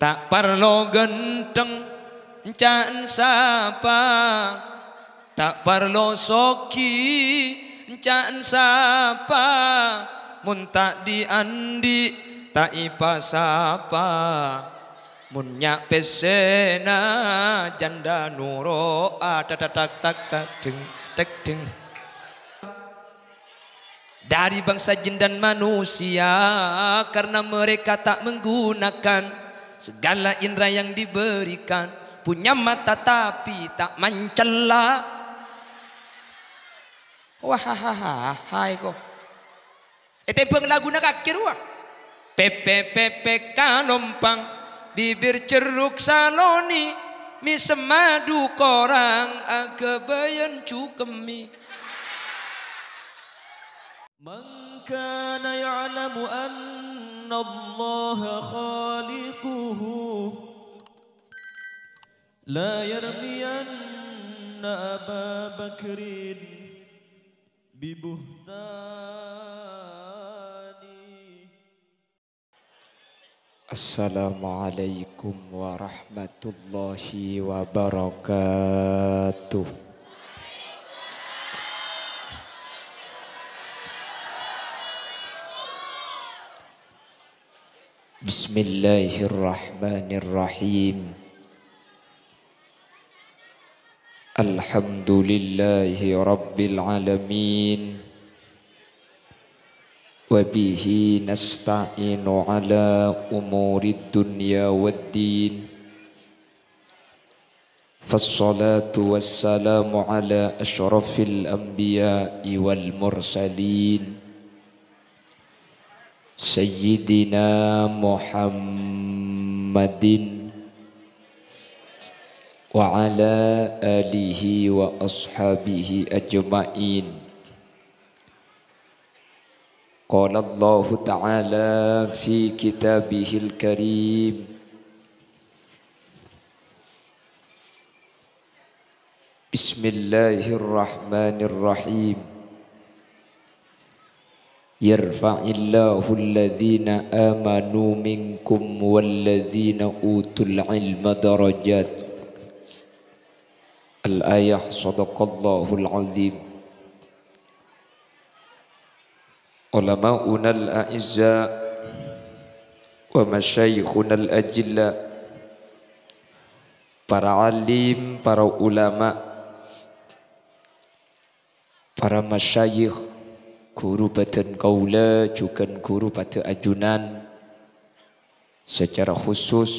tak perlu genteng can sapa tak perlu soki can sapa mun tak diandi tak ipa sapa mun nyak pesena janda nuro ada tak tak tak tak deng tak deng dari bangsa jin dan manusia karena mereka tak menggunakan segala indera yang diberikan punya mata tapi tak mencela wahahaha hai itu ete eh, peng lagu nak akhir wah pepe pepe bibir ceruk saloni mi semadu korang agabayan cukemi من كان يعلم أن أن الله خالقه لا يرمين أبا بكر ببهتان السلام عليكم ورحمة الله وبركاته بسم الله الرحمن الرحيم الحمد لله رب العالمين وبه نستعين على أمور الدنيا والدين فالصلاة والسلام على أشرف الأنبياء والمرسلين سيدنا محمد وعلى آله وأصحابه أجمعين قال الله تعالى في كتابه الكريم بسم الله الرحمن الرحيم يرفع الله الذين آمنوا منكم والذين أوتوا العلم درجات الآية صدق الله العظيم علماؤنا الأعزاء ومشايخنا الأجلاء para alim, para ulama, para masyayikh, guru badan kaula juga guru pada ajunan secara khusus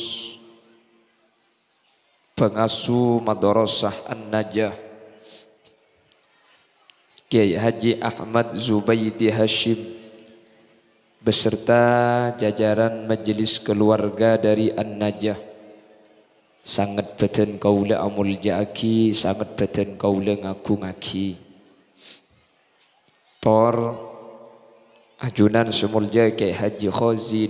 pengasuh madrasah An-Najah Kiai Haji Ahmad Zubaidi Hashim beserta jajaran majelis keluarga dari An-Najah sangat beten kaula amul jaaki sangat beten kaula ngaku ngaki Tor Ajunan semulja Kiai Haji Khazin,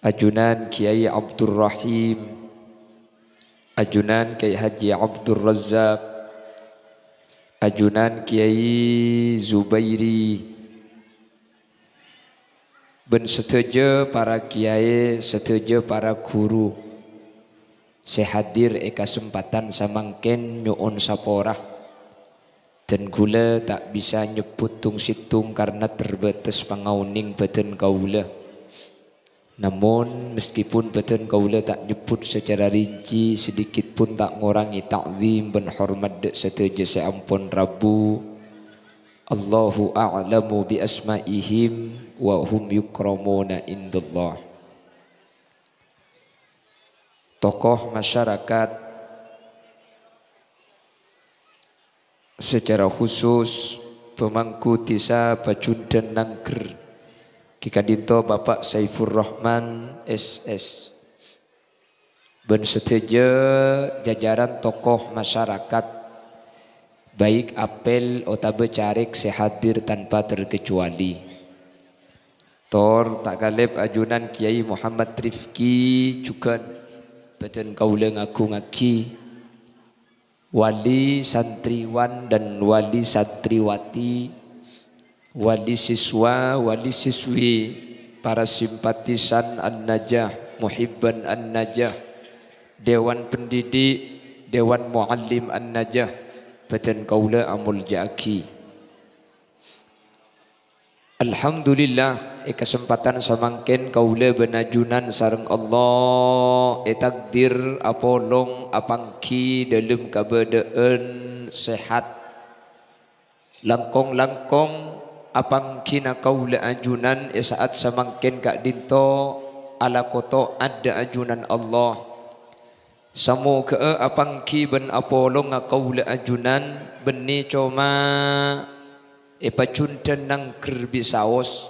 Ajunan Kiai Abdurrahim, Rahim Ajunan Kiai Haji Abdul Razak Ajunan Kiai Zubairi Ben setuju para kiai, setuju para guru. Sehadir eka sempatan samangken nyuun saporah dan gula tak bisa nyebut tung situng karena terbatas pengawning badan kaula. Namun meskipun badan kaula tak nyebut secara rinci sedikit pun tak mengurangi takzim dan hormat dek satu jasa ampun Rabu. Allahu a'lamu bi asma'ihim wa hum yukramuna indallah. Tokoh masyarakat secara khusus pemangku tisa bajundan nangger kikadito Bapak Saifur Rahman SS ben jajaran tokoh masyarakat baik apel otabe carik sehadir tanpa terkecuali tor tak galib ajunan Kiai Muhammad Rifki juga beten kau aku ngaki wali santriwan dan wali santriwati wali siswa wali siswi para simpatisan an-najah muhibban an-najah dewan pendidik dewan muallim an-najah peten kaula amul jaki Alhamdulillah e kesempatan samangken kaula benajunan sareng Allah e takdir apolong apangki dalam kebedean sehat langkong-langkong apangki na kaula ajunan e saat samangken kak dinto ala koto ada ajunan Allah semoga apangki ben apolong kaula ajunan beni coma ipacunten ng kerbisaos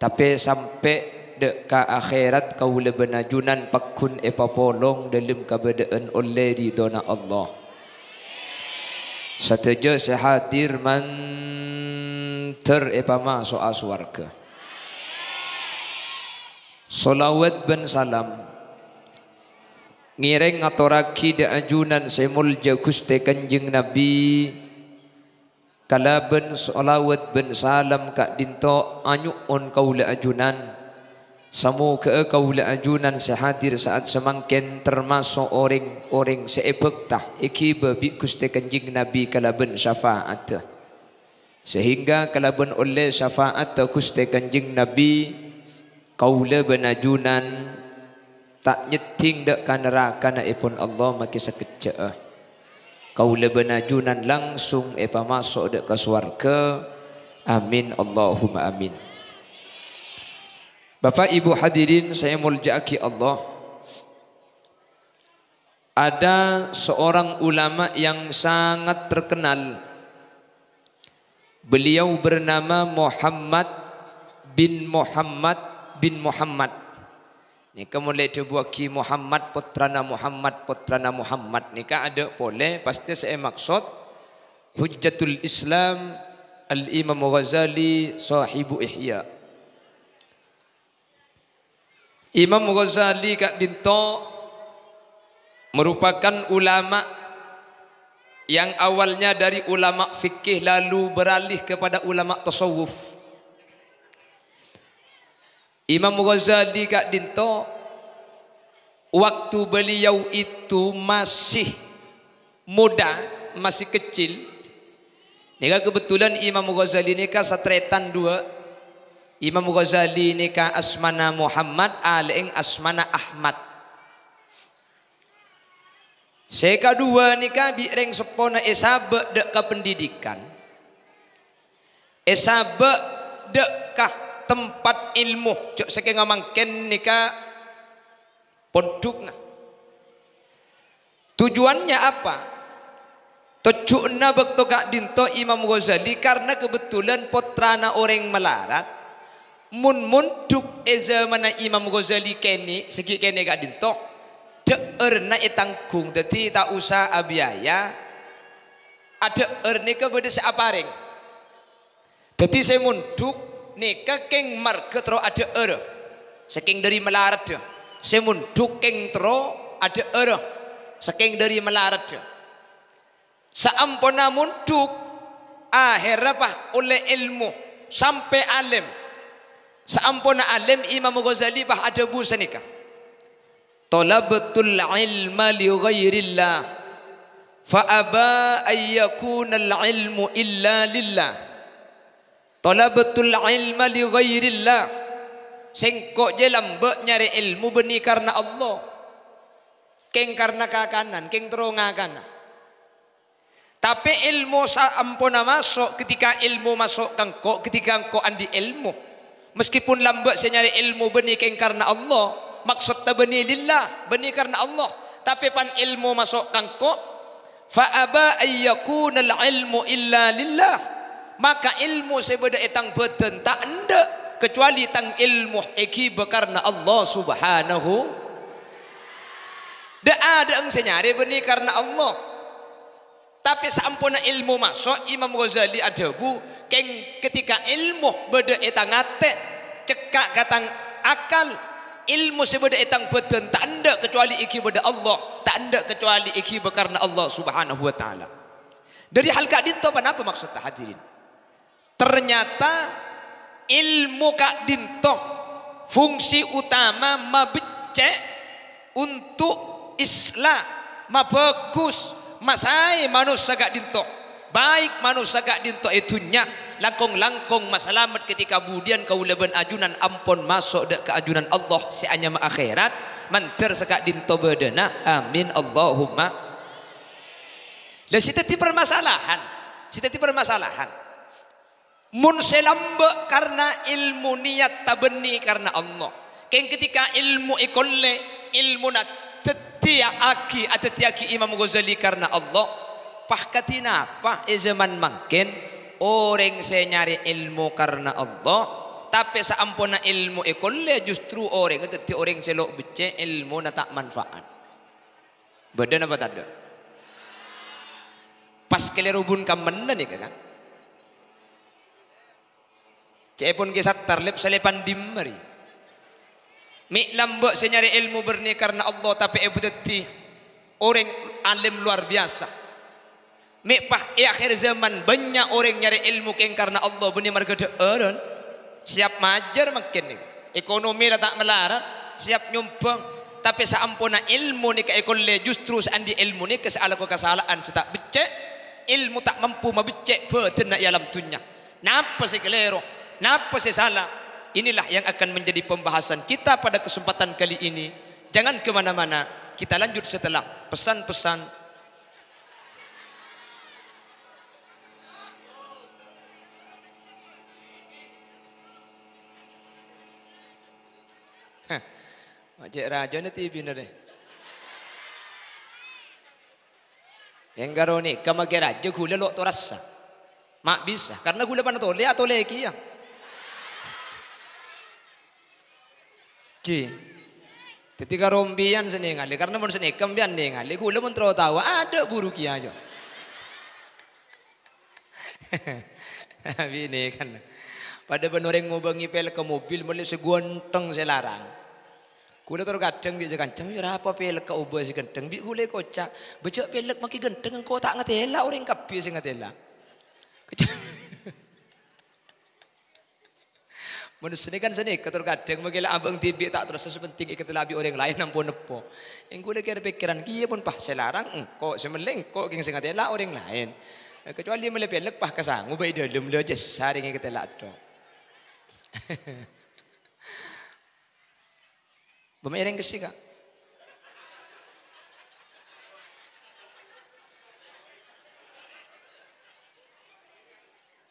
tapi sampai dek ka akhirat kau lebenajunan pakun polong dalam keberadaan oleh di dona Allah Sateja sehadir man ter ipama soal suarga Salawat ben salam Ngireng atoraki de ajunan semulja guste kanjeng Nabi kalaban solawat ben salam kak dinto anyuk on kaula ajunan samu ke kaula ajunan sehadir saat semangken termasuk orang-orang seebek tah ikiba bi kuste kanjing nabi kalaban syafaat sehingga kalaban oleh syafaat kuste kanjing nabi kaula ben ajunan tak nyeting dak kanara kana ipun Allah maki sekejap kaula benajunan langsung epa eh, masuk dek ke swarga amin Allahumma amin Bapak Ibu hadirin saya muljaki Allah ada seorang ulama yang sangat terkenal beliau bernama Muhammad bin Muhammad bin Muhammad Nika dia buat Ki Muhammad putrana Muhammad putrana Muhammad. Nika ada boleh pasti saya maksud hujjatul Islam al Imam Ghazali sahibu Ihya. Imam Ghazali kat Dinto merupakan ulama yang awalnya dari ulama fikih lalu beralih kepada ulama tasawuf. Imam Ghazali kak dinto waktu beliau itu masih muda, masih kecil. Nika kebetulan Imam Ghazali ini kak satretan dua. Imam Ghazali ini kak asmana Muhammad, aling asmana Ahmad. Seka dua nika bireng sepona esabe dek ke pendidikan. Esabe dek kah tempat ilmu cok saking mangken nika nah. tujuannya apa Tujukna waktu kak dinto Imam Ghazali karena kebetulan potrana orang melarat mun munduk eza mana Imam Ghazali kene segi kene kak dinto De erna etanggung, jadi tak usah abiaya ada erne kepada seaparing jadi saya munduk Nikah keng marga tro ada ero saking dari melarat ya semun dukeng tro ada ero saking dari melarat ya saampona munduk akhir apa oleh ilmu sampai alim saampona alim Imam Ghazali bah ada bu senika. talabatul ilma li ghairillah fa aba ay al ilmu illa lillah Talabatul ilma li ghairillah. Sengkok je lambat nyari ilmu beni karena Allah. Keng karena kakanan, keng terongakana. Tapi ilmu saampuna masuk ketika ilmu masuk kengkok, ketika engkau andi ilmu. Meskipun lambat saya nyari ilmu beni keng karena Allah. maksud Maksudnya beni lillah, beni karena Allah. Tapi pan ilmu masuk kengkok, fa'aba ayyakunal ilmu illa lillah maka ilmu sebeda etang beten tak anda kecuali tang ilmu eki karena Allah subhanahu Tidak ada yang senyari beni karena Allah tapi sampuna ilmu masuk Imam Ghazali ada bu keng ketika ilmu beda etang ate cekak katang akal ilmu sebeda etang beten tak enda kecuali iki beda Allah tak anda kecuali iki karena Allah subhanahu wa ta'ala dari hal kadin tu apa, apa maksud hadirin Ternyata ilmu kak dinto fungsi utama mabece untuk islah mabagus masai manusia kak dinto baik manusia kak dinto itu langkong-langkong masalamat ketika budian kau leben ajunan ampun masuk dek ke ajunan Allah seanya ma akhirat mantir sekak dinto bedena amin Allahumma lah sitati permasalahan sitati permasalahan Mun selambe karena ilmu niat tabeni karena Allah. Keng ketika ilmu ikolle ilmu nak tetia aki atetiaki Imam Ghazali karena Allah. Pahkatina apa e eh zaman makin orang saya nyari ilmu karena Allah. Tapi saampuna ilmu ikolle justru orang teti orang selok bece ilmu na tak manfaat. Badan apa tak ada? Pas kelerubun kamen nih kakak. Cepun kisat terlep selepan dimari. Mik lambok senyari ilmu berni karena Allah tapi ibu teti orang alim luar biasa. Mik pah akhir zaman banyak orang nyari ilmu keng karena Allah bini mereka orang siap majar makin nih. Ekonomi tak melarat, siap nyumbang. Tapi seampuna ilmu ni ke ekolle justru seandi ilmu ni kesalahan kesalahan setak becek ilmu tak mampu mabicek beten nak dalam tunya. Napa sekelero? Kenapa saya salah? Inilah yang akan menjadi pembahasan kita pada kesempatan kali ini. Jangan kemana-mana. Kita lanjut setelah pesan-pesan Cik Raja ni TV ni deh. Yang garoni kamu kira je gula lok tu rasa. Mak bisa karena gula mana tu le atau le kia. Ya. Ji, Ketika rombian senengali, karena mun senekam bian nengali, kula mun tawa ada guru aja. Bini kan. Pada benoreng ngubangi pel ke mobil mulai seguanteng selarang. Kula terus kadang biasa kenceng ya apa pelek ke ubah si genteng bi kocak. Becak pelek maki genteng engko tak ngetela orang kabeh sing ngetela. Manusia kan sini ketur kadang mungkin abang tibi tak terus sepenting ikut labi orang lain nampu nepo. Yang gue kira pikiran kia pun pah selarang engkau semeleng kok geng sengat lah orang lain. Eh, kecuali melepas lek pah kesang, ubah beda lem lo jes saring ikat lah do. Bumi yang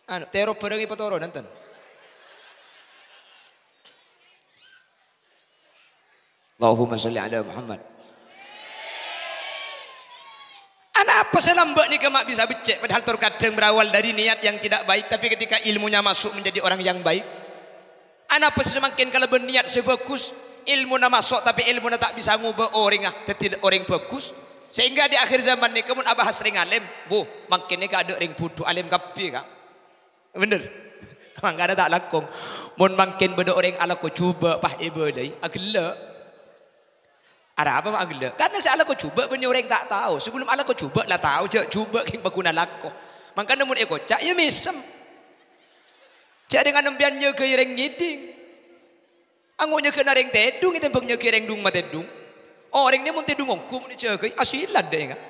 Anu, terop barang petoro nanten. Allahumma sholli ala Muhammad. Anak apa selambak ni kemak bisa becek padahal terkadang berawal dari niat yang tidak baik tapi ketika ilmunya masuk menjadi orang yang baik. Anak apa semakin kalau berniat sebagus ilmu nama masuk tapi ilmu tak bisa ngubah orang oh, ah tidak orang bagus sehingga di akhir zaman ni kemun abah sering alim bu makin ni ada ring putu alim kapi kak bener Mangga ada tak lakong mun makin beda orang ala kau cuba pah ibu dai ada apa mak Gila? Karena saya Allah kau cuba benyureng tak tahu. Sebelum Allah kau cuba lah tahu je. Cuba yang berguna laku. Maka namun eko cak ya misem. Cak dengan nempiannya ke ireng ngiding. Angguknya ke nareng tedung. Itu bengnya ke ireng dung matedung. Oh orang ni mun tedung ngongku mun ke Asilan ah, dah ingat.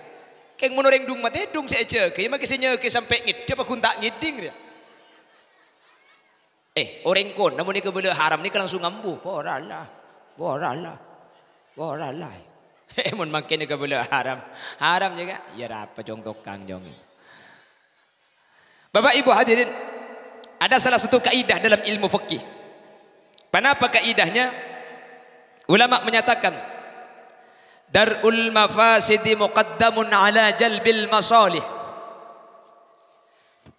Keng mun orang dung matedung saya cek. Ya, maka saya nyeke sampai ngidip aku tak ngiding dia. Eh orang kon namun ni bela haram ni ke langsung ngambuh. Boralah. Boralah vara alive. mun makin ke bulu haram. Haram juga. Ya apa jong tokang jong. Bapak Ibu hadirin, ada salah satu kaidah dalam ilmu fikih. Kenapa kaidahnya? Ulama menyatakan Darul mafasidi muqaddamun ala jalbil masalih.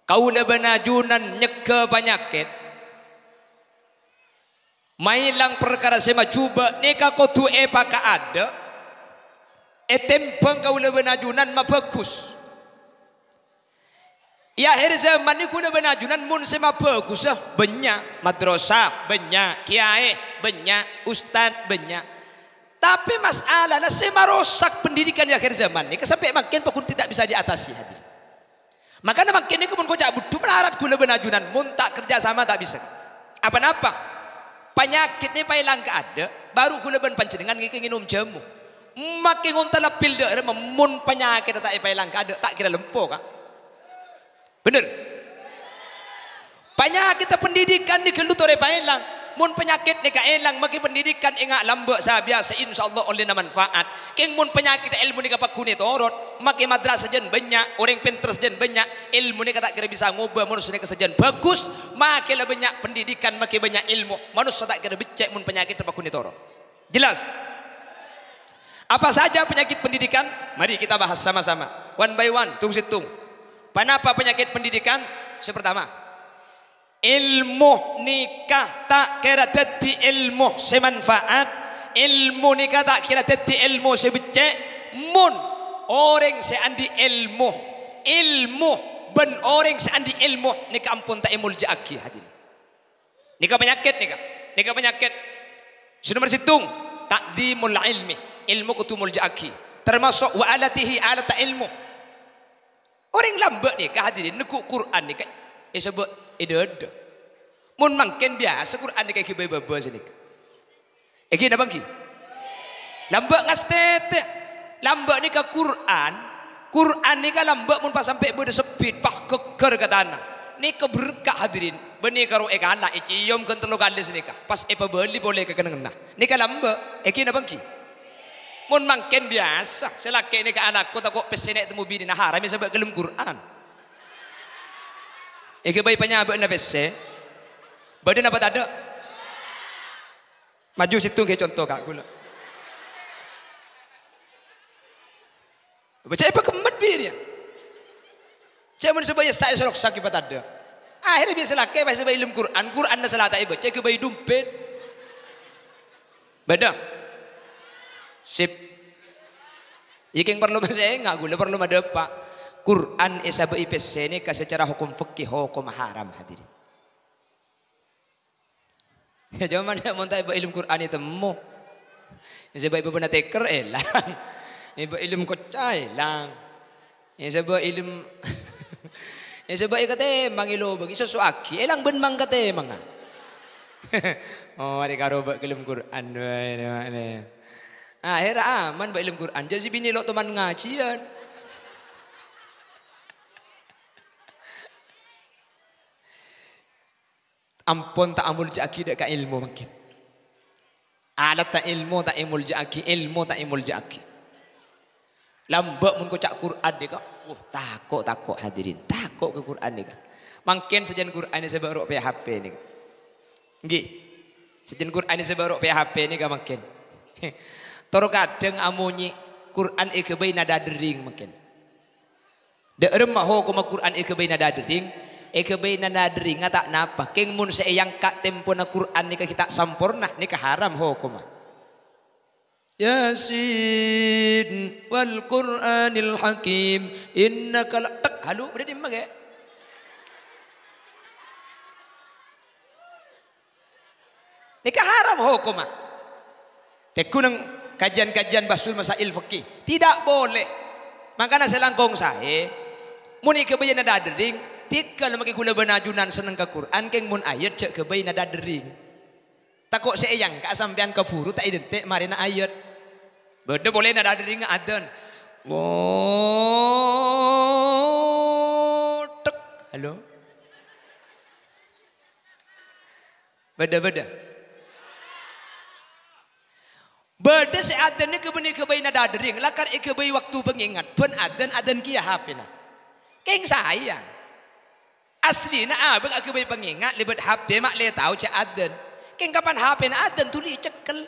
Kau lebena junan nyeke penyakit Mailang perkara sema cuba neka kau tu e eh paka ada. Etempang eh, kau lebe najunan ma bagus. Ya akhir zaman ni kuna benajunan mun sema bagus ah banyak madrasah banyak kiai banyak ustad banyak. Tapi masalah na sema rosak pendidikan di akhir zaman ni sampai makin pun tidak bisa diatasi hadir. Makanya makin ni pun kau jak budu melarat kuna benajunan mun tak kerja sama tak bisa. Apa-apa? penyakit ni pai langka ada baru kuna ben pancenengan ngi nginum jamu makin ngonta la pil de mun penyakit tak pai langka ada tak kira lempo ka bener penyakit pendidikan di kelut ore pai langka mun penyakit ni ka elang maki pendidikan ingat lambek sa biasa insyaallah oleh manfaat king mun penyakit ilmu ni ka pakuni torot maki madrasah jen banyak orang pinter jen banyak ilmu ni tak kira bisa ngubah manusia ni kesajian bagus maki lah banyak pendidikan maki banyak ilmu manusia tak kira becek mun penyakit pakuni torot jelas apa saja penyakit pendidikan mari kita bahas sama-sama one by one tung situng Kenapa penyakit pendidikan? Sepertama. pertama, ilmu nikah tak kira dadi ilmu semanfaat ilmu nikah tak kira dadi ilmu sebecek mun orang seandi ilmu ilmu ben orang seandi ilmu nikah ampun tak imul jaaki hadir nikah penyakit nikah nikah penyakit sudah bersitung takdimul ilmi ilmu kutumul jaaki termasuk wa alatihi alata ilmu orang lambat nikah hadirin nekuk Quran nikah disebut idodo. Mun mangken biasa Quran kayak kibai baba senik. Eki nabang ki. Lambak ngas tete. Lambak ni ke Quran. Quran ni ke lambak mun pas sampai berde sepit pak keker kata anak Ni keberkah hadirin. Beni karo eka eh, anak iciom eh, kentelo kali senika. Pas epa eh, beli boleh ke kena kena. Ni ke lambak. Eki nabang ki. Mun mangken biasa. Selaki ni ke anak kota kok pesenek temu bini. Nah haram ya sebab kelem Quran. Ege bayi penyabak na bese. Badan apa tak ada? Maju situ ke contoh kak gula. Baca apa kemat bir ya? Cek mun sebaya saya sorok sakit tak ada. Akhirnya biasa lakai bahasa bayi ilmu Quran, Quran na salah tak ibu. Cek bayi dumpet. Beda. Sip. Iking perlu bahasa enggak gula perlu ada pak. Quran isa ini secara hukum fikih hukum haram hadirin. Ya zaman dia minta ibu ilmu Quran itu mu. Sebab ibu pernah teker elang. Eh, ibu ilmu kocah eh, elang. Ya sebab ilmu Ya sebab ia kata eh, mangilobang iso suaki elang ben mang kata manga. Ah. oh ari karo ba ilmu Quran wae ne. Ah aman ba ilmu Quran jadi bini lo teman ngajian. ampun tak amul jaki dek ka ilmu makin. Alat tak ilmu tak imul jaki, ilmu tak imul jaki. Lambak mun kocak Quran dek tak Oh, uh, takok takok hadirin. Takok ke Quran dek Makin sejen Quran ini sebab rok PHP ni ka. Nggih. Sejen Quran ini sebab rok PHP ni ka makin. Toro kadang amunyi Quran ikebe nada dering makin. Dek remah ho kuma Quran ikebe nada dering. Ekebe na nadri nga tak napa. King mun sa iyang katempo na Quran ni kita sampurna ni kaharam hukuma. Yasin wal Quranil Hakim Inna la tak halu berarti mage. Ni kaharam hukuma. Tekunang kajian-kajian basul masail fikih. Tidak boleh. Makanya selangkong saya. Muni kebayana Dering tikal maki kula benajunan seneng ke Quran keng mun ayat cek kebai nada dering. takut seeyang kak sampean keburu tak identik marina ayat. Bede boleh nada dering adon Botek. Halo. Beda-beda. Beda seadannya kebeni kebai nada dering. Lakar ikebai waktu pengingat. Pun adon adon kia ya hapina. Keng sayang. Asli na ah, aku ako ba'y panginga, libad hapte makletaw siya adan. keng kapan hapin adan, tuli cakal.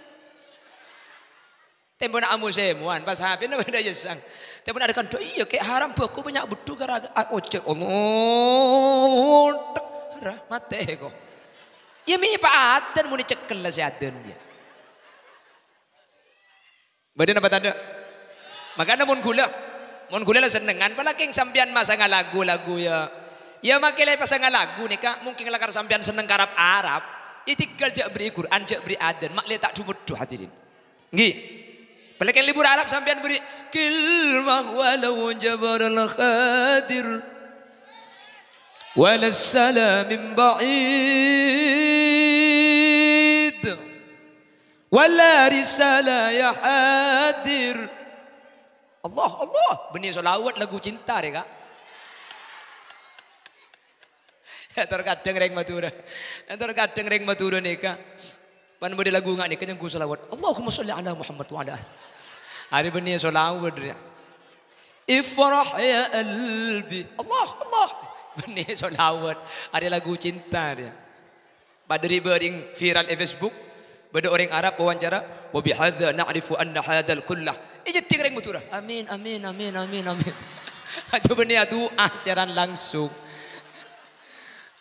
Tempo na amu semuan, pas hapin naman na yasang. Tempo ada kan, iya kayak haram banyak butuh banyak budu gara ocek. Allah, rahmat ko. Ya mi pa adan, muni cekel lah si adan dia. Badan apa tanda? makanya mun gula. Mun gula lah senengan. Palaking sambian masa nga lagu ya. Ya makilah pasangan lagu nih kak, mungkin lakar sampean seneng karap Arab. Ya, itu jak beri Quran, jak beri adan, mak tak cuma tuh hadirin. Nggih. Balikan libur Arab sampean beri kil walau jabarul khadir wala salamin ba'id wala risala ya hadir Allah Allah benih solawat lagu cinta ya kak Entar kadang ring Madura. Entar kadang ring Madura nikah. Pan boleh lagu ngak nikah yang ku salawat. Allahumma sholli ala Muhammad wa ala. Hari benih salawat dia. Ifrah ya albi, Allah Allah. benih salawat. Ada lagu cinta dia. Pada ribering viral di Facebook. Pada orang Arab wawancara. Wa bihadza na'rifu anna hadzal kullah. tiga ring Madura. Amin amin amin amin amin. Coba benih doa siaran langsung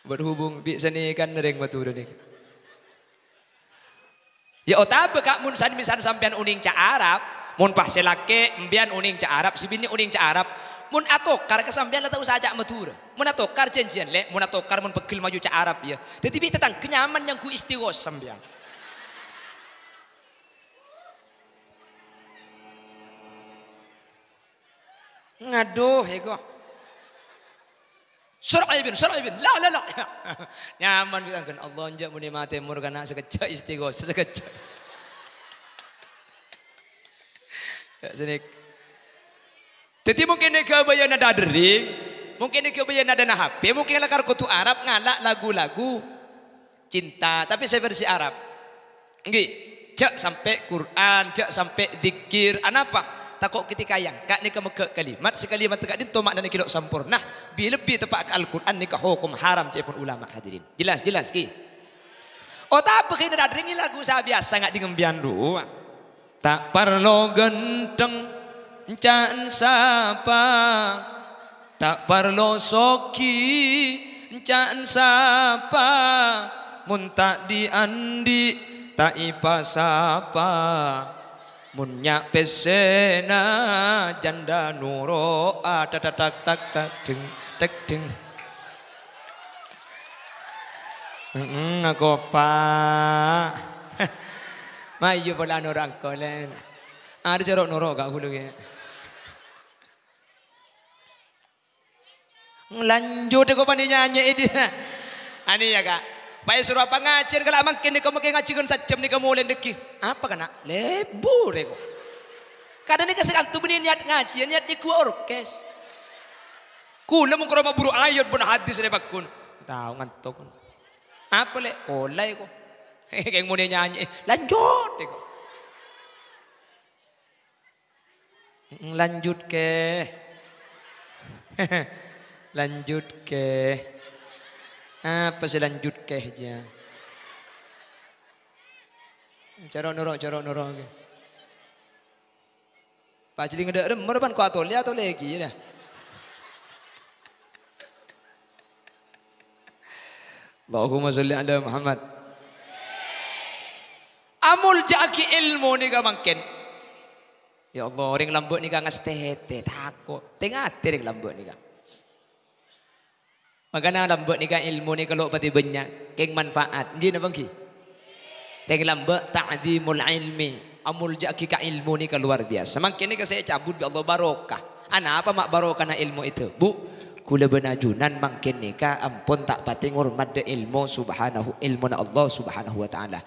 berhubung bisa nih kan nering batu nih. Ya otabe oh, kak mun san misan sampean uning ca Arab, mun pas selake embian uning ca Arab, si bini uning ca Arab, mun atokar ke sampean lata usaha ajak matura. Mun atokar janjian le, mun atokar mun pegil maju ca Arab ya. Jadi bi tetang kenyaman yang ku istighos sampean. Ngaduh, ya Suraibin, suraibin. La, la, la. Nyaman kan Allah njak muni mate mur kana sekejap istighosah sekejap. Ya sini. Jadi mungkin nega bayar nada dering, mungkin nega bayan ada HP, mungkin lakar kutu Arab ngalak lagu-lagu cinta, tapi saya versi Arab. Nggih. Jak sampai Quran, jak sampai zikir, anapa? takut ketika yang kak ni kemegak kalimat sekalimat tegak din tomak dan kilok sempurna bi lebih tepat ke Al-Quran ni ke hukum haram cepun ulama hadirin jelas jelas ki oh tak begini dah dengi lagu saya biasa ngak dingembian dua ah. tak perlu genteng can sapa tak perlu soki can sapa mun tak diandi tak ipa sapa Munyak pesena janda nuro ada tak tak tak tak deng tak deng. Hmm, aku pak. Maju iya bola nuro angkolen. Ah, ada cerok nuro gak hulu ya. Lanjut aku pandai nyanyi ini. Ani ah, ya kak. Pai surah pengacir kalau makin nika makin ngajikan sajam nika mulai deki. Apa kena? Kan Lebur ya kok. Kadang nika sekarang tuh benih niat ngaji, niat di kuah orkes. Kuna mung kerama buru ayat pun hadis ni bakun. Tahu ngantuk. Kan. Apa le? Olah kok. Kayak mau nyanyi. Eh, lanjut ya kok. Mm, lanjut ke. Lanjut ke. Apa selanjut kehnya? Cara nurok, cara nurok. Pak jadi ngedek rem, merepan ku atau lihat atau lagi ya. Allahumma salli ala Muhammad. Amul jaki ilmu nih ka mungkin. Ya Allah, ring lambut ni ka ngastete takut. Tengah tering lambut nih ka. Makanya lambak ni kan ilmu ni kalau pati banyak. Keng manfaat. Gini apa ki? Keng lambak ta'zimul ilmi. Amul jaki ka ilmu ni keluar kan biasa. Makanya ke kan saya cabut ya Allah barokah. Anak apa mak barokah na ilmu itu? Bu, kula benajunan Makin ni kah ampun tak pati ngurmat de ilmu subhanahu ilmu na Allah subhanahu wa ta'ala.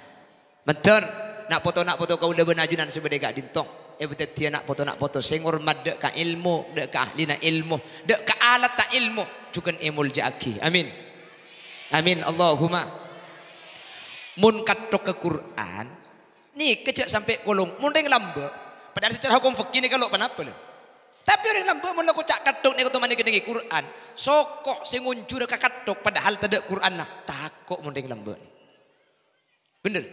Mentor, nak foto nak foto kau benajunan sebeda gak dintong ya betul dia nak foto nak foto sing hormat dek ka ilmu dek ka ahli na ilmu dek ka alat tak ilmu ngajukan emul jaki. Amin. Amin. Allahumma. Mun katok ke Quran. Nih kejak sampai kolong. Mun yang lamba. Padahal secara hukum fikih ni kalau kenapa lah. Tapi orang lamba mun aku cak katok ni mana kena Quran. Sokok singuncur ke katok padahal tidak Quran lah, Takok mun yang lamba ni. Bener.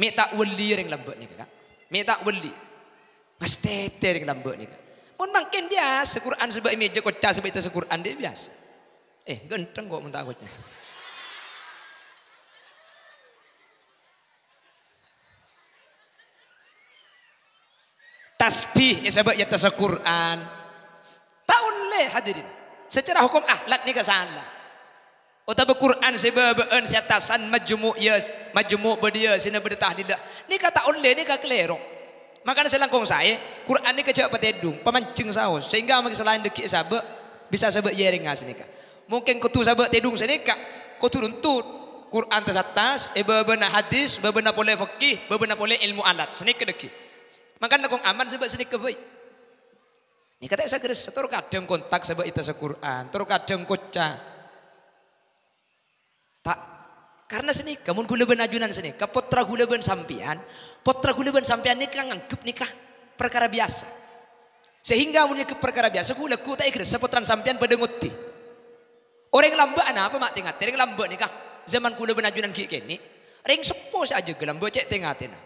Mek tak wali yang lamba ni kakak. Mek tak wali. Mas tete yang lamba ni kakak. Mun makin biasa Quran sebab ini je kocak sebab itu Quran dia biasa. Eh, genteng kok mun takutnya. Tasbih ya sebab ya Quran. Tahun leh hadirin. Secara hukum akhlak ni kesalah. Utama Quran sebabaan siatasan majmuk ya majmuk berdia sini bertahlil. Ni kata oleh ni kata kelerok. Makanya selangkong saya, Quran ini kejak petedung, pemancing saus. Sehingga mungkin selain dekik sabak, bisa sabak yering kak Mungkin kutu sabak tedung senika, kutu runtut. Quran atas eh bebena hadis, beberapa boleh fakih, beberapa boleh ilmu alat. ke dekik. Makanya kong aman sebab ke baik. Ini kata saya keris, terus kadang kontak sebab itu se Quran, terus kadang kocah. Tak karena sini, kamu guleban ajunan sini. Kapotra guleban sampian, potra guleban sampian ini kan ngangkup nikah perkara biasa. Sehingga punya ke perkara biasa, ku tak ikhlas sepotran sampian pada nguti. Orang lamba anak apa mak tengah, orang lamba nikah. Zaman guleban ajunan kik kini, ring sepo saja gelamba cek tengah tengah.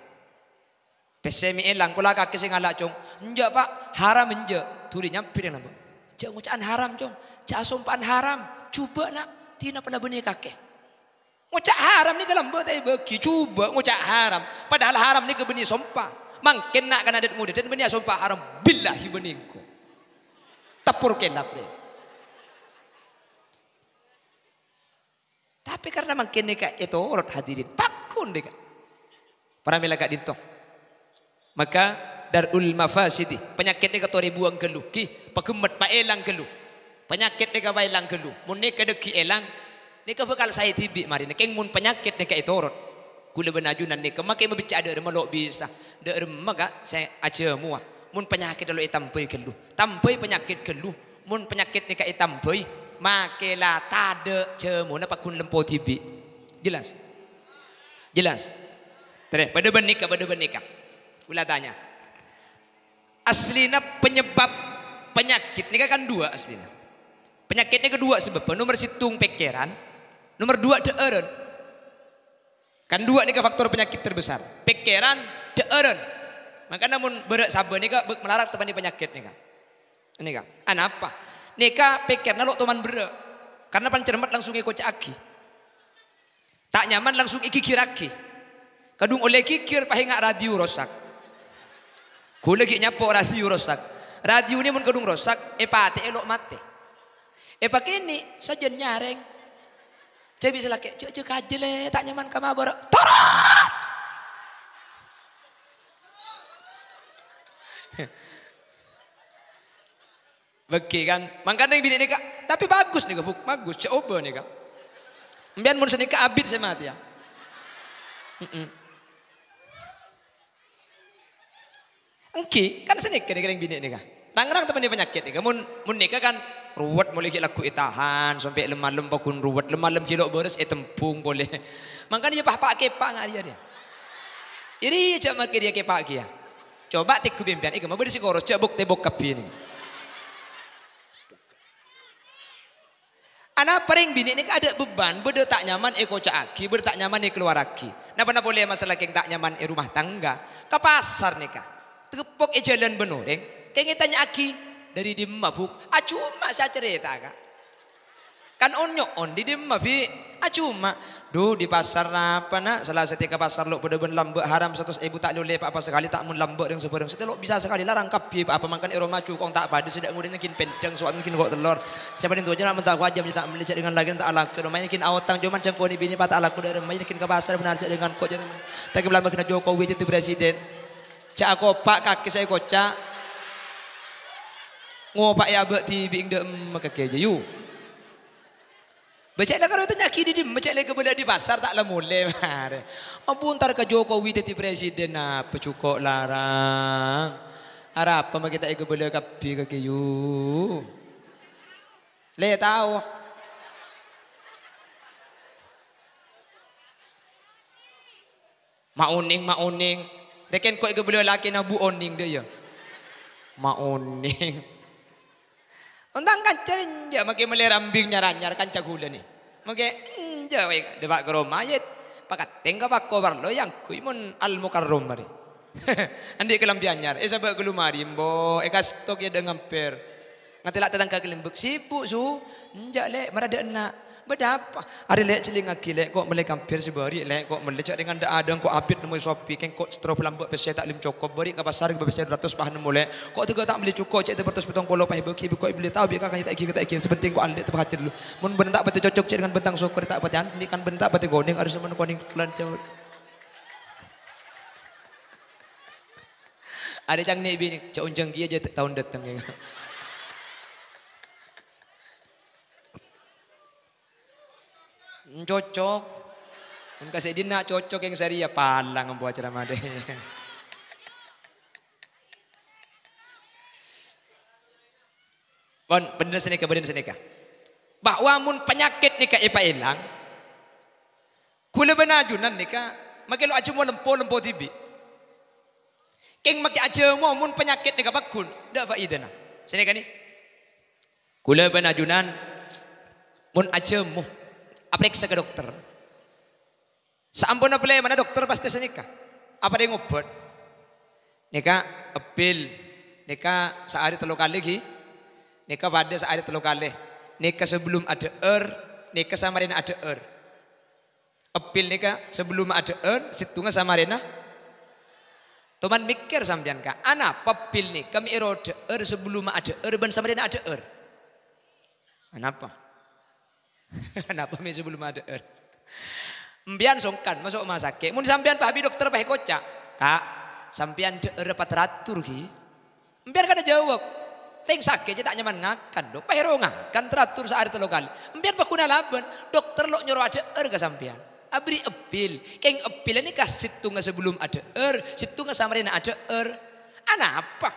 Pesemi elang, kula kaki sing alak cung. Njak pak, haram njak. Turi nyampir yang lamba. Cak ngucapan haram cung. Cak sumpahan haram. Coba nak, tina pada benih kakek. Ngucak haram ni dalam betai bagi cuba ngucak haram. Padahal haram ni kebeni sumpah. mang kena kan adat muda dan beni sumpah haram bila beningku. Tepur kelap dia. Tapi karena mangkin deka itu urut hadirin pakun deka. Para melaka dinto. Maka darul mafasidi penyakit deka tori buang keluh ki pa elang keluh. Penyakit deka baelang keluh. Mun deka deki elang Nika bekal saya tibi mari nika mun penyakit nika itorot. Kula benajunan nika makai membicara ada remelo bisa. Ada remaga saya aja muah. Mun penyakit lalu itampai e kelu. Tampai penyakit kelu. Mun penyakit nika itampai. E Makela tade cemun Napa kun lempo tibi. Jelas? Jelas? Terus pada benika pada benika. Kula tanya. Aslina penyebab penyakit nika kan dua aslina. Penyakitnya kedua sebab nomor situng pikiran Nomor dua deeren. Kan dua nih kan faktor penyakit terbesar. Pikiran deeren. Maka namun berat sabar nih kak melarat teman penyakit nih kak. Ini kak. An apa? Nih kak pikiran lo teman berat. Karena pan cermat langsung ikut aki. Tak nyaman langsung ikikir aki. Kadung oleh kikir pahinga radio rosak. Gue lagi nyapo radio rosak. Radio ini pun kadung rosak. Eh pate elok mate. Eh pakai ini saja nyareng. Cek bisa laki cek cek aja le, tak nyaman kamu baru turun. Beki kan, makanya bini nikah. Tapi bagus nih kak, bagus, cek obo nih kak. Mbian mau nikah abis saya mati ya. Engki kan seni kira-kira bini nikah. Tangerang temennya penyakit nih, kamu nikah kan ruwet mulai kita laku itahan sampai lemalem pokun ruwet lemalem kilo beres eh tempung boleh maka dia pak kepak nggak dia dia jadi cak dia kepak dia ya. coba tiku bimpian ikut mau si koros cebok tebok kapi ini Anak paling bini ini ada beban, beda tak nyaman eko eh, aki, beda tak nyaman eko eh, keluar aki. napa napa boleh masalah keng tak nyaman e rumah tangga, ke pasar nih kak. Tepok e jalan benuh, deng. Keng tanya aki, dari dimma fuk acuma ah, saya cerita kak kan onyo on di dimma fi acuma ah, duh di pasar apa nak salah setika pasar lo pada ben lambek haram satu ibu tak lule apa sekali tak mun lambek yang seberang setelok bisa sekali larang kapi apa makan eroma cukong tak padu sedek ngudin kin pendeng soal mungkin kok telur siapa itu tua jangan mentak wajah minta melihat dengan lagi tak alak rumah ini kin awatang cuman cengko ini bini patah alak dari rumah ini kin ke pasar benar dengan kok jadi tak belambek kena Jokowi jadi presiden cak aku pak kaki saya kocak ngopak ya abak ti biing de mekeke jayu. Ya, becek lah kalau itu nyaki di dim, becek lagi benda di pasar tak lah mulai mare. Ampun tar ke Jokowi teti presiden apa cukok larang. Harap apa kita ikut benda kapi ke kiyu. Le tau Mauning mauning. Rekan kau ikut benda laki nabu oning dia ya. Mauning. Undang kan cerin kan hmm, je makin meleram bingnya ranyar kan cagula ni. mungkin je wei debak ke ye. Pakat tengga pak kobar lo yang kui mun al mukarrom mari. Andi kelam pianyar. Esa ba kelumari mbo e kastok ye dengan per. Ngatelak tetangka kelim beksipu su. Njak lek marade enak. Berapa? Ada lek celing aki lek kok mele kampir si beri lek kok mele cak dengan ada kok apit nemu sopi ken kok stro pelan buat pesen tak lim cukup beri ke pasar ke pesen ratus pahan nemu lek kok tiga tak beli cukup cak tiga ratus petang kolo pahibu kibu kok beli tahu biarkan kaya tak kira tak kira sepenting kok alik tepah dulu mun bentak betul cocok cak dengan bentang sokor tak pati ini kan bentak betul goning harus nemu koning kelan ada cang nek bini cak unjang kia je tahun datang ya Cocok. Engka sedina cocok yang saria ya palang buat ceramah deh. sini ke benar sini ke, Bahwa mun penyakit nika ipa hilang. Kule benajunan nika makin lo aja acemo lempo lempo tibi. Keng makin aja acemo mun penyakit nika bakun dak faidana. Senika ni. Kule benajunan mun aja acemo apreksa ka dokter. Saampun na mana dokter pasti senika. Apa rin upot? Nika apil. Nika sa ari talo kali gi. Nika pada sa ari kali. Nika sebelum ada er. Nika samarina ada er. Apil nika sebelum ada er. Situnga sama rin mikir sampean kak, anak papil nih, kami erode er sebelum ada er, ban samarina ada er. Kenapa? Napa mesu belum ada. Mbian songkan masuk rumah sakit. Mun sampean Pak Abi dokter pakai kocak. Kak, sampean dapat ratur ki. Mbian kada jawab. Ping sakit je tak nyaman ngakan do. ronga ngakan teratur sehari telo kali. Mbian pakuna laban. Dokter lo nyuruh ada er ke sampean. Abri epil. Keng epil ini kasih situnga sebelum ada er. Situnga samarina ada er. Ana apa?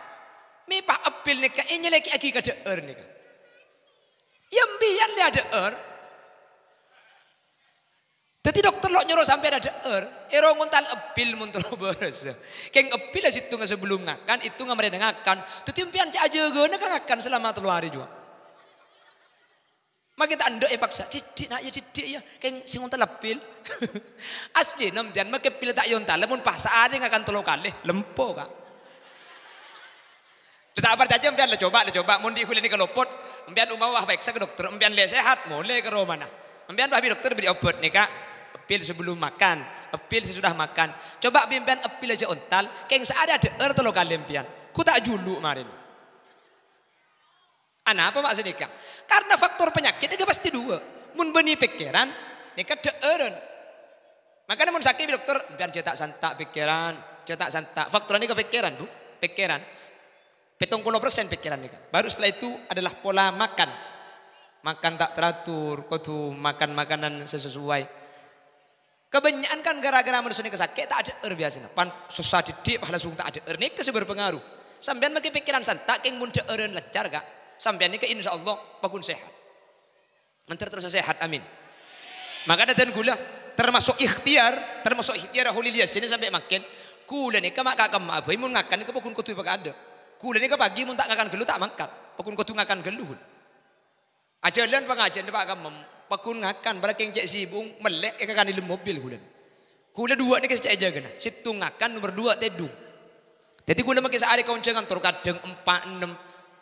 Mepa epil ni ka ini lagi agi er ni kan. Yang biar ada er. Jadi dokter lo nyuruh sampai ada er, ero nguntal epil muntul beres. Keng epil ya situ nggak sebelum ngakan, itu nggak merenengakan. Tuh timpian cak aja gue ngakan selama telu hari juga. Maka kita andok ya paksa, cidik nak ya cidik ya, keng sing untal epil. Asli nom jan maka pil tak yontal, pas paksa ada akan telu kali, lempo kak. Tidak apa saja empian le coba, le coba, mundi kulit ini kelopot, empian umawah baik ke dokter, empian le sehat, mulai ke romana. Empian babi dokter beri obat nih kak, apil sebelum makan, apil sesudah makan. Coba pimpinan apil aja ontal, keng seada ada er telo kalian Ku tak julu kemarin. Anak apa maksudnya Karena faktor penyakit itu pasti dua. Mun beni pikiran, mereka deeren. Makanya mun sakit dokter biar cetak santak pikiran, cetak santak. ini ke pikiran, bu, pikiran. Petong puluh persen pikiran nih Baru setelah itu adalah pola makan makan tak teratur, kau tuh makan makanan sesuai. Kebanyakan kan gara-gara manusia ini kesak, tak ada er biasanya. Pan susah didik, pahala sung tak ada er. Ini kesih berpengaruh. makin pikiran san, tak muncul er dan lancar gak? Sambian ini ke insya Allah pakun sehat. Nanti terus sehat, amin. Maka ada gula, termasuk ikhtiar, termasuk ikhtiar hulil ini sampai makin. gula ini, kemak kakak mak apa, imun ngakan ke pakun kutu pakai ada. Gula ini ke pagi mun tak ngakan gelu tak mangkat, pakun kutu ngakan geluh. Ajaran pengajian depak kamu pakun ngakan barakeng cek sibung melek kan ilmu mobil gula gula dua ni kesecak aja kena. Situ ngakan nomor dua tedung. Jadi gula makin sehari kau jangan terkadang kadang empat enam.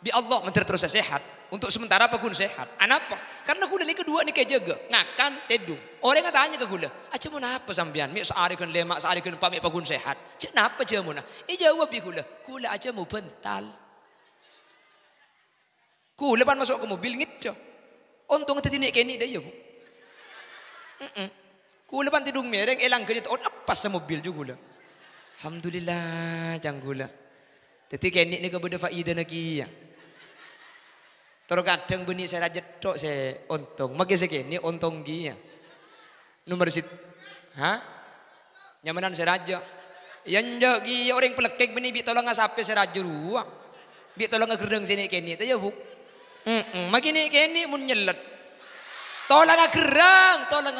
Bi Allah menteri terus sehat. Untuk sementara pakun sehat? Anapa? Karena gula ni kedua ni kejaga ngakan tedung. Orang yang tanya ke gula, aja ah, mau apa sambian? Mik sehari kun lemak sehari kun pamik pakun sehat. cek napa aja mau Eh jawab bi kula, gula aja mau bental. Kula pan masuk ke mobil ngecoh. Untung tetinik kini dah ya bu. Kula pan tidung mereng elang kredit taon oh, apa sa mobil juga lah. Alhamdulillah janggula. Teti kini ni kepada faida lagi ya. Terus kadang beni saya raja tok saya untung. Maki sekini untung gini ya. Nomor sit, ha? Nyamanan saya raja. Yang jauh gini ya, orang pelekek beni bi tolong ngasape saya raja ruang. Bi tolong ngegerdeng sini kini. Tapi ya bu. Makini kini mun nyelet. Tolong gerang, tolong.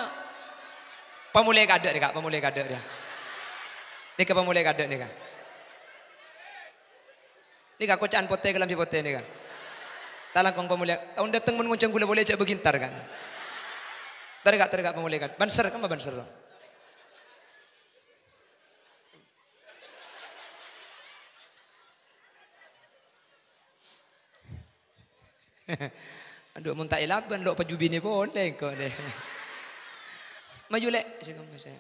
Pemulai kadek dia, pemulai kadek dia. Ni ke pemulai kadek ni kak. Ini kak kocan pote dalam si pote ni kak. Talang kong pemulai. Tahun datang mun nguncang gula boleh cek begintar kan? Tergak tergak pemulai kadek. Banser kan banser. Banser. Anduk muntah tak ilaban lok pajubi ni pun tengok deh. Maju lek saya kamu saya.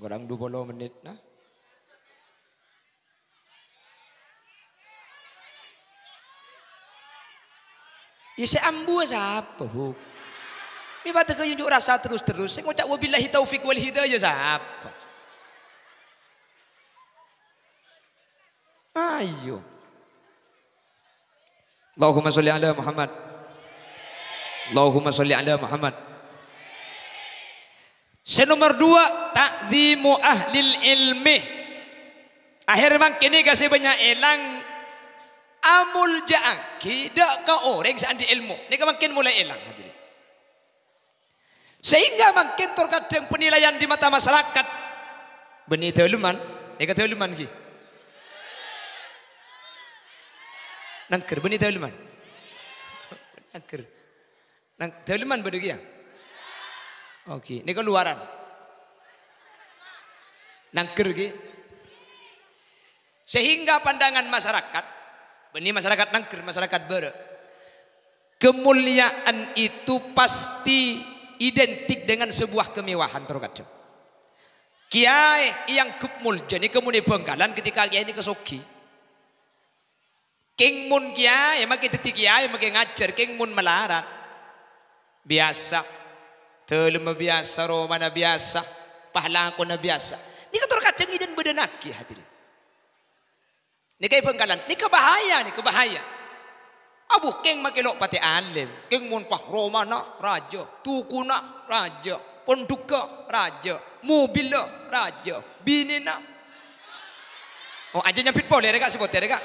Gorang 20 menit nah. Ya ambu siapa buku. Ibadah kayunjuk rasa terus-terus. Saya ngucap wabillahi taufik wal hidayah ya siapa? Ayo. Allahumma sholli ala Muhammad. Allahumma sholli ala Muhammad. nomor dua takzimu ahlil ilmi. Akhir mang kini kasih banyak elang amul jaaki dak ka orang sandi ilmu. Nika makin mulai elang hadirin. Sehingga makin terkadang penilaian di mata masyarakat benih dahuluman, ya dahuluman ki. Nangker benih dahuluman. Nangker. Nang dahuluman bedu ya. Oke, okay. luaran. Nangker ki. Sehingga pandangan masyarakat, benih masyarakat nangker, masyarakat ber. Kemuliaan itu pasti identik dengan sebuah kemewahan terkadang. Kiai yang kumul jadi kemuni bengkalan ketika kiai ini kesuki. King mun kiai makin detik kiai makin ngajar king mun melarat. Biasa. terlalu biasa romana biasa. pahlawan aku biasa. Ini kan terkadang idan bedenaki hati. Ini kayak bengkalan. Ini kebahayaan, ini kebahayaan. Abu keng makin lok pati alim. Keng mun pah Roma nak raja. Tuku nak raja. Penduka raja. Mobil raja. Bini nak. Oh, aja nyampit boleh ya, dekat sebut dia dekat.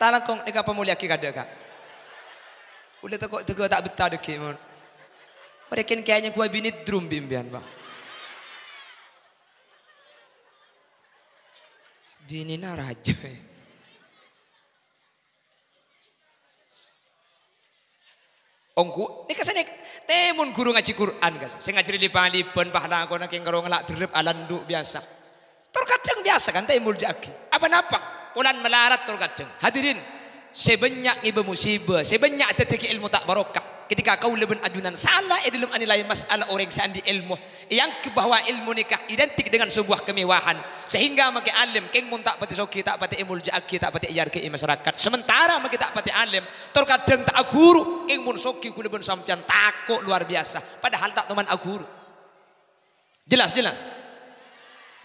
Tanah kong dekat pemulia kira ada kak. Udah tak kok tak betah dek mon Mereka oh, kan kayaknya kuai bini drum bimbian bang. Bini nak raja. Eh. Ongku, ini kesini temun guru ngaji Quran kas. Saya ngaji di pangaliban pahala aku nak kengkaro ngelak derep alanduk biasa. Terkadang biasa kan temul jaki. Apa napa? Ulan melarat terkadang. Hadirin, sebanyak ibu musibah, sebanyak tetek ilmu tak barokah ketika kau lebih ajunan salah eh dalam nilai masalah orang sandi ilmu yang bahwa ilmu nikah identik dengan sebuah kemewahan sehingga maki alim keng pun tak pati soki tak pati imul tak pati iar ke masyarakat sementara maki tak pati alim terkadang tak aguru keng pun soki ku lebih sampian takut luar biasa padahal tak teman aguru jelas jelas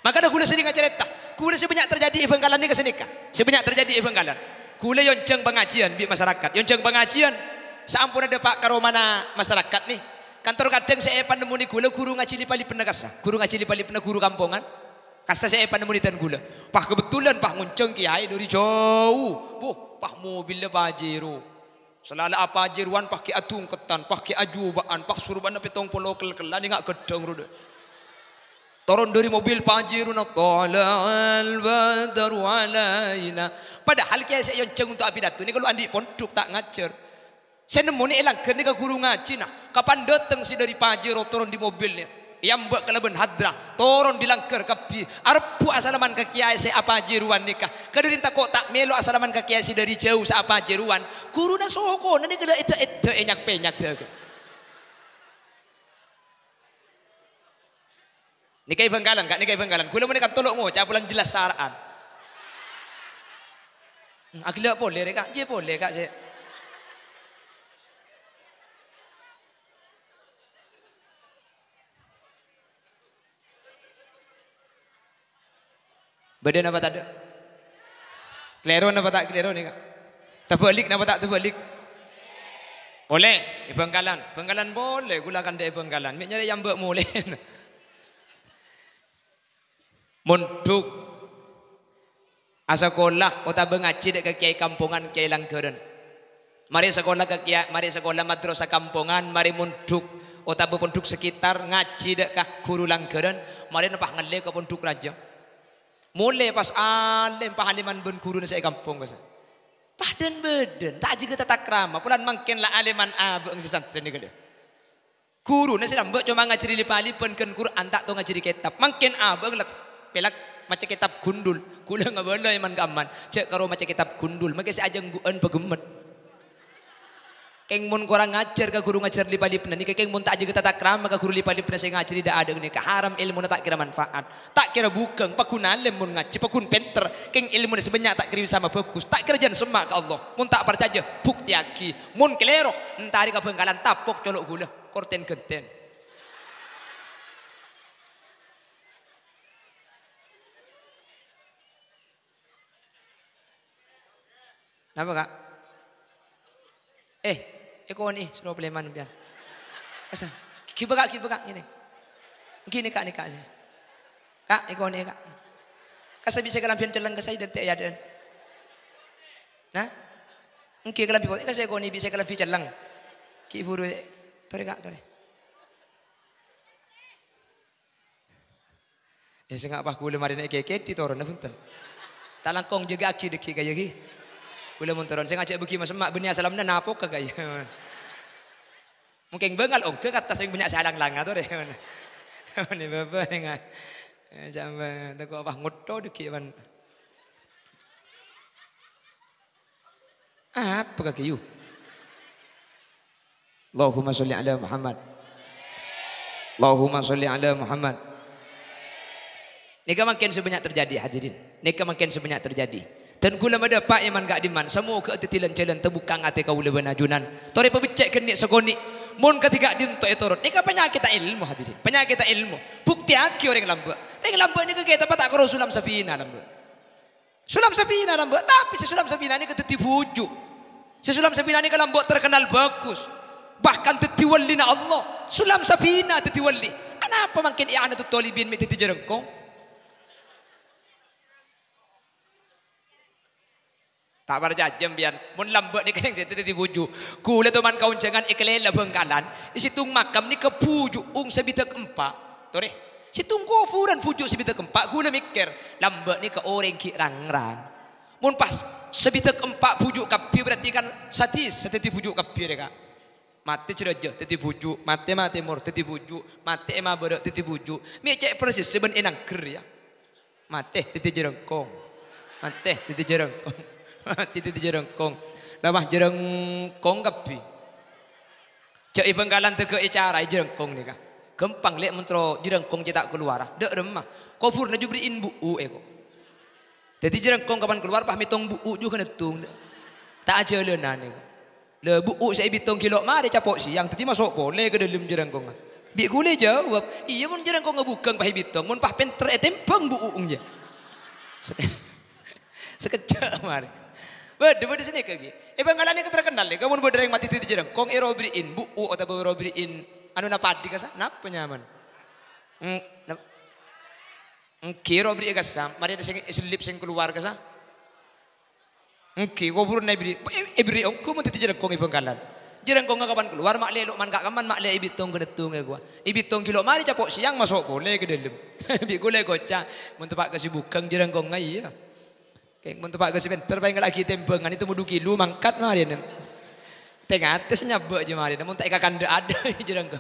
maka dah kula sering cerita kula sebanyak terjadi evengkalan ni kesenika sebanyak terjadi evengkalan kula yonceng pengajian bi masyarakat yonceng pengajian sampun ada pak karo mana masyarakat nih kantor kadang saya pandemoni gula guru ngaji di pali penegasa guru ngaji di pali guru kampungan, kasa saya pandemoni dan gula pah kebetulan pah ngunceng kiai dari jauh buh pah mobilnya bajiru Selalu apa jeruan pakai atung ketan, pakai ajubaan, pak surban tapi tong polo kel kelani nggak kedeng rude. Turun dari mobil pajiru na tola al badru alaina. Padahal kiai saya yang ceng untuk api datu ini kalau andi pontuk tak ngacer. Saya nemu ni elang kerana ke guru ngaji nah. Kapan datang si dari pajero turun di mobilnya. Yang buat keleban hadra turun di ke kapi. Arpu asalaman ke kiai si apa jeruan nikah. tak kotak melo asalaman ke kiai si dari jauh si apa jeruan. Guru na soko nanti kena itu itu eh, enyak eh, penyak deh. Nikai bengkalan kak nikai bengkalan. Gula mereka tolong oh, capulan jelas saraan. Hmm, Agila boleh kak, je boleh kak saya. Badan apa tak ada? Keliru apa tak keliru ni kak? Terbalik apa tak terbalik? Boleh, di pengkalan. Pengkalan boleh, gunakan di pengkalan. Mik ada yang bermulih. Muntuk. munduk kolak, kota bengaci dek ke kiai kampungan, kiai langgaran Mari sekolah ke kiai, mari sekolah madrasah kampungan, mari munduk Kota berpunduk sekitar, ngaji dek ke guru langgaran Mari napa ngelih ke punduk raja. Mulai pas alim pahaliman bun kudu saya kampung kasa. Padan beden tak juga tata krama. Pulan mungkin lah aliman abu ang sesantren ni kada. Guru nasi lambak cuma ngajari lipali pun kan Quran tak tahu ngajari kitab. Mungkin abu lah pelak macam kitab gundul. Kula boleh iman kaman. Cek karo macam kitab gundul. Maka si ajang guan pegemet. Keng mun kurang ngajar ke guru ngajar di palipna ni keng mun tak aja kita tak krama ke guru di palipna saya ngajar tidak ada ni haram ilmu na tak kira manfaat tak kira bukan pakunan lem mun ngaji pakun penter keng ilmu na sebanyak tak kira sama bagus tak kira jan semak ke Allah mun tak percaya bukti aki mun kelero entari ke bengkalan tapok colok gula korten genten Kenapa kak? Eh, Eko eh, ni suruh boleh man biar. Asa. Kibegak kibegak gini. Gini kak ni kak saya. Kak eko eh, ni kak. Kasa bisa kelam pian celeng saya dan tiada dan. Nah. Engki kelam pian kasai eko ni bisa kelam pian celeng. Ki eh. tarik kak tarik, Ya sengak apa kule marina keke di toron na funtan. Talangkong juga aki deki kaya ki. Kula munturon sing ajak begi mas mak benia salamna ke kagak gitu. Mungkin bengal ong oh, ke kata sering banyak salang langa tuh deh. Ini bapak yang eh, sampai tak apa ngoto dekian. Apa kaki you? Allahumma sholli ala Muhammad. Allahumma sholli ala Muhammad. Nikah makin sebanyak terjadi hadirin. Nikah makin sebanyak terjadi. Dan gula mada pak iman gak diman. Semua ke titilan jalan terbuka ate kau lebih najunan. Tori pebicek kene sekoni. Mun ketika dinto etorot. Ya kan penyakit ilmu hadirin. Penyakit ilmu. Bukti aki orang lamba. Orang lamba ini ke apa tak koro sulam sapina lamba. Sulam sapina lamba. Tapi si sulam sapina ni keteti bujuk. Si sulam sapina ni lamba terkenal bagus. Bahkan na Allah. Sulam Anak tetiwali. Kenapa makin i'anatut talibin mi jerengkong? Tak berjajam bian. Mun lambat ni kering saya tadi buju. Kule teman kau jangan ikhlal lebeng kalan. tung makam ni kepuju ung sebita keempat Tore. situ kau furan puju sebita keempat Kule mikir lambat ni ke orang ki rang-rang. Mun pas sebita keempat puju kapi berarti kan satis seteti puju kapi deka. Mati cereja teti puju, mati mati mur teti puju, mati ema berek teti puju. Mi persis seben enang ker ya. Mati titi jerengkong. Mati titi jerengkong. titi jerengkong lamah jerengkong kapi cek penggalan teke cara jerengkong ni kah kempang lek mentro jerengkong cetak keluar dek remah kofur na jubri in bu'u eko jadi jerengkong kapan keluar pah mitong bu'u juga netung tak aja lenan ni le bu'u saya bitong kilo mari capok siang tadi masuk boleh ke dalam jerengkong Bik gule jawab, iya mun jarang kau ngebukang pahi bitong, mun pah penter etempeng bu uung je. Sekejap mari. Bede di sini kaki. Ibang eh, kala ni terkenal le. Ya. Kamu bede yang mati titi jerang. Kong erobriin bu u atau bu erobriin. Anu di kasa? Nap penyaman. Engki erobri kasa. E mari ada sing slip sing keluar kasa. Engki kau burun ebri. Ebri engkau oh, mati titi jerang kong ibang e kala. Jerang kong e kapan keluar mak le lok man kak kaman mak le ibitong kenetong gua. tong kilo mari capok siang masuk boleh ke dalam. Bi kole kocang. Mentepak kasih bukang jerang kong ngai ah, ya. Kayak mun tepak geus ben terpaing lagi tembangan itu muduki lu mangkat mari dan. Teng atas nyabe je mari namun tak kakanda ada jerang ke.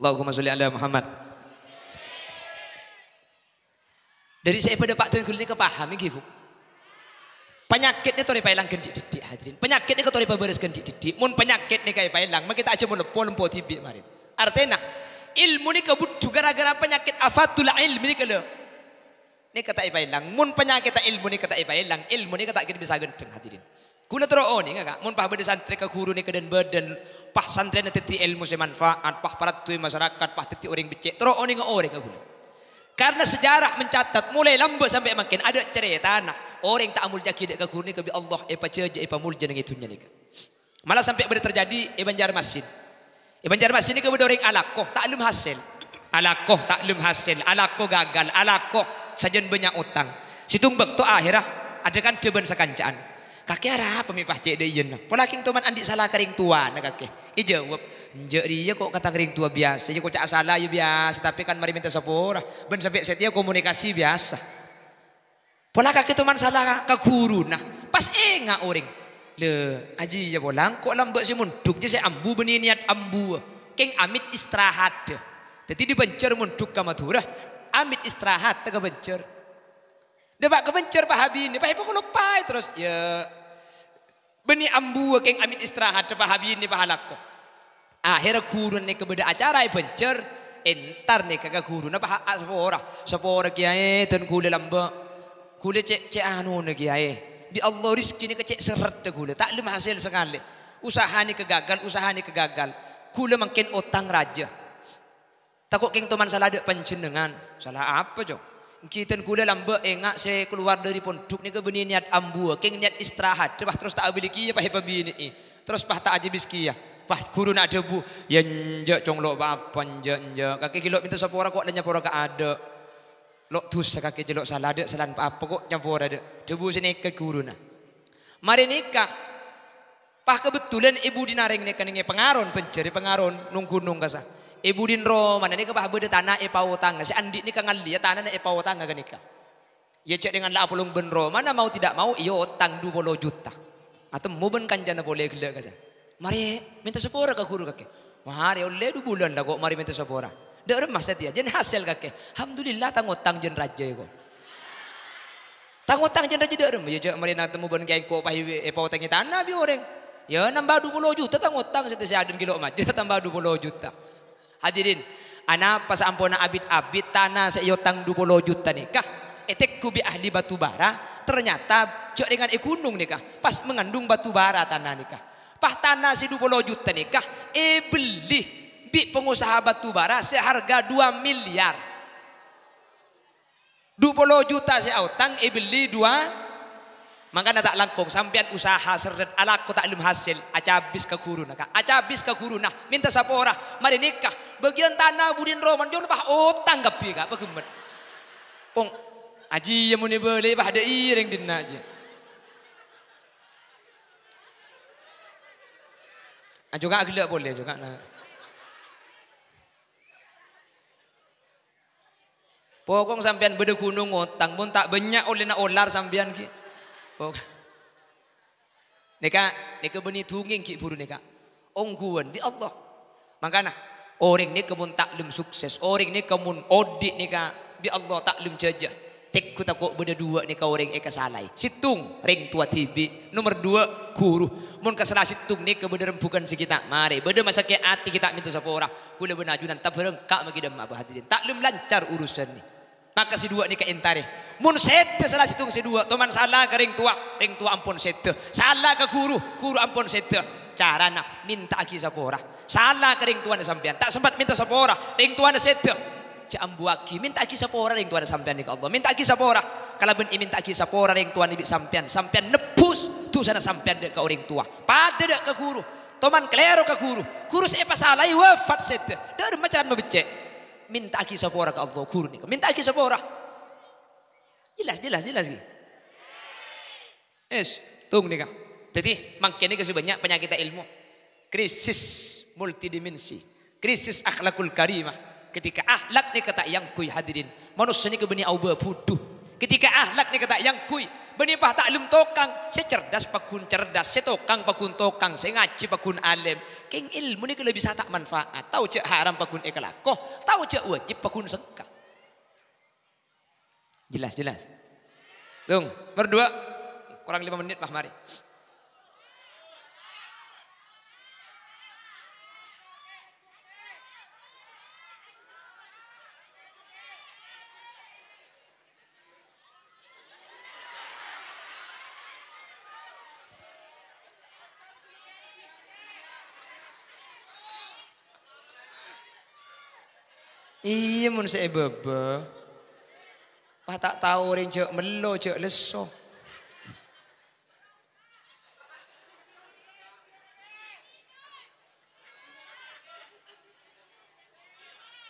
Allahumma sholli ala Muhammad. Dari saya pada Pak Tengkul ini kepahami gitu. Penyakitnya tuh dipailang ganti dedik hadirin. Penyakitnya tuh dipabaris ganti dedik. Mun penyakitnya kaya pailang, maka kita aja mau lempo lempo tibik marin. Artinya ilmu ini kebut juga gara-gara penyakit afatul ilmu ini kalau Ni kata ibai lang. Mun penyakit ilmu ni kata ibai lang. Ilmu ni kata kita bisa genteng hadirin. Kula tero oh, ini enggak, Mun pah bede santri ke guru ni keden beden. Pah santri na titi ilmu semanfaat. Pah parat tui masyarakat. Pah titi orang becek. Tero oh, ni enggak orang oh, kula. Karena sejarah mencatat mulai lambat sampai makin ada cerita tanah. Orang tak amul jaki dek ke guru ni kebi Allah. Epa eh, ceja epa eh, mulja itu itunya ni Malah sampai bede terjadi eh, masin, Jarmasin. Iban Jarmasin ni kebi orang alakoh. Tak lum hasil. Alakoh tak lum hasil. Alakoh gagal. Alakoh saja banyak utang situng tu akhirnya ada kan deben sekancaan kakek arah pemipah cek deh jen pola king toman andi salah kering tua nah kakek ijawab jadi ya kok kata kering tua biasa dia kok cak salah ya biasa tapi kan mari minta sepura ben sampai setia komunikasi biasa pola kakek toman salah ke guru nah pas ingat orang le aji ya bolang kok lambat si munduk je saya ambu beni niat ambu keng amit istirahat jadi dibencer munduk ke maturah ambil istirahat tengah bencur. Dia pak pak habi ini, pak habi aku lupa terus. Ya, benih ambu keng ambil istirahat pak habi ini pak halaku. Akhir guru ni kebenda acara ya bencer. Entar ni kagak guru, napa aspora, aspora kiai dan kule lamba, kule cek cek anu ni kiai. Bi Allah rizki ni kecek seret dek kule, tak lima hasil sekali. Usaha ni kegagal, usaha ni kegagal. Kule mungkin otang raja. Takut keng teman salah ada pencenengan. Salah apa jo? Kita kula lamba engak saya keluar dari pondok ni ke bini niat ambu. Keng niat istirahat. Terus terus tak abili ya pah pabini. Terus pah tak biski kia. Pah guru nak debu. Ya njak conglok apa njak njak. Kaki kilo minta sepora kok nanya pora ke ada. Lok dus kaki jelok salah ada salah apa kok nyampur ada. Debu sini ke guru nah. Mari nikah. Pah kebetulan ibu dinaring nih keninge pengaron pencari pengaron nunggu nunggu sah e Din ro mana ni ka bah bude tanah e pau tangga si andi ni ka ngali tanah e pau tangga nikah. ye cek dengan la pulung ben ro mana mau tidak mau iyo tang 20 juta atau ah, mu ben kanjana boleh gila kasa mari minta sepora ke guru kake mari oleh dua bulan kok. mari minta sepora de remah setia jen hasil kake alhamdulillah tangotang jen raja ko Tangotang jen raja de rem ye cek mari nak temu ben kain ko pahi e pau tanah bi orang Ya nambah 20 juta tangotang setia si adun kilo mah tambah 20 juta. Hadirin, ana pas ampona abid-abid tanah seyotang 20 juta nikah. Etek kubi ahli batu bara, ternyata cok dengan ekunung nikah. Pas mengandung batu bara tanah nikah. Pas tanah si 20 juta nikah, e beli bi pengusaha batu bara seharga 2 miliar. 20 juta si autang e beli 2 maka tak langkong sampean usaha serdet alak tak taklum hasil aca habis ka guru nak aca habis ka guru nah minta sapora mari nikah bagian tanah budin roman jol bah otang gapi apa bagemet pong aji yang yamune bele bah iring ireng aja. je ah, juga gelak boleh juga nah Pokong sampean beda gunung otang pun tak banyak oleh nak olar sampean ki. Kok. Neka, neka bani tunging ki buru neka. Ongguan bi Allah. Makana orang ni kemun taklim sukses, orang ni kemun audit neka bi Allah taklim jaja. Tek ku takut benda dua neka orang eka salai. Situng ring tua tibi. Nomor dua guru. Mun kesalah situng neka benda rempukan si kita. Mari benda masa ke hati kita minta sapa orang. Kula benar junan tabareng kak magi dem apa hati Taklim lancar urusan ni maka si dua ke intari mun sete salah situng si dua teman salah ke ring tua ring tua ampun sete salah ke guru guru ampun sete carana minta aki sapora salah ke ring tuan sampean tak sempat minta sapora ring tuan sete ambu aki minta aki sapora ring tuan sampean ni Allah minta aki sapora kalau ben minta aki sapora ring tuan ibi sampean sampean nepus tu sana sampean dek ke orang tua pada dek ke guru toman kelero ke guru guru siapa salah wafat sete dari macam mebecek Minta sapa ora ka Allah guru niku. Mintaaki sapa ora? Jelas jelas jelas iki. Yes, tung nikah. Jadi makin kasih banyak penyakit ilmu. Krisis multidimensi. Krisis akhlakul karimah. Ketika akhlak ini kata yang kui hadirin. Manusia ni kebeni au butuh Ketika ahlak ni kata yang kui. Benipah taklum tokang. Saya cerdas pakun cerdas. Saya tokang pakun tokang. Saya ngaji pakun alim. King ilmu ni kalau bisa tak manfaat. Tahu cek haram pakun ekalakoh. Eh tahu cek wajib pakun sengka. Jelas, jelas. Tung, berdua. Kurang lima menit, Pak Mari. piye mun sik bebe. Pak tak tahu rin jek melo jek leso.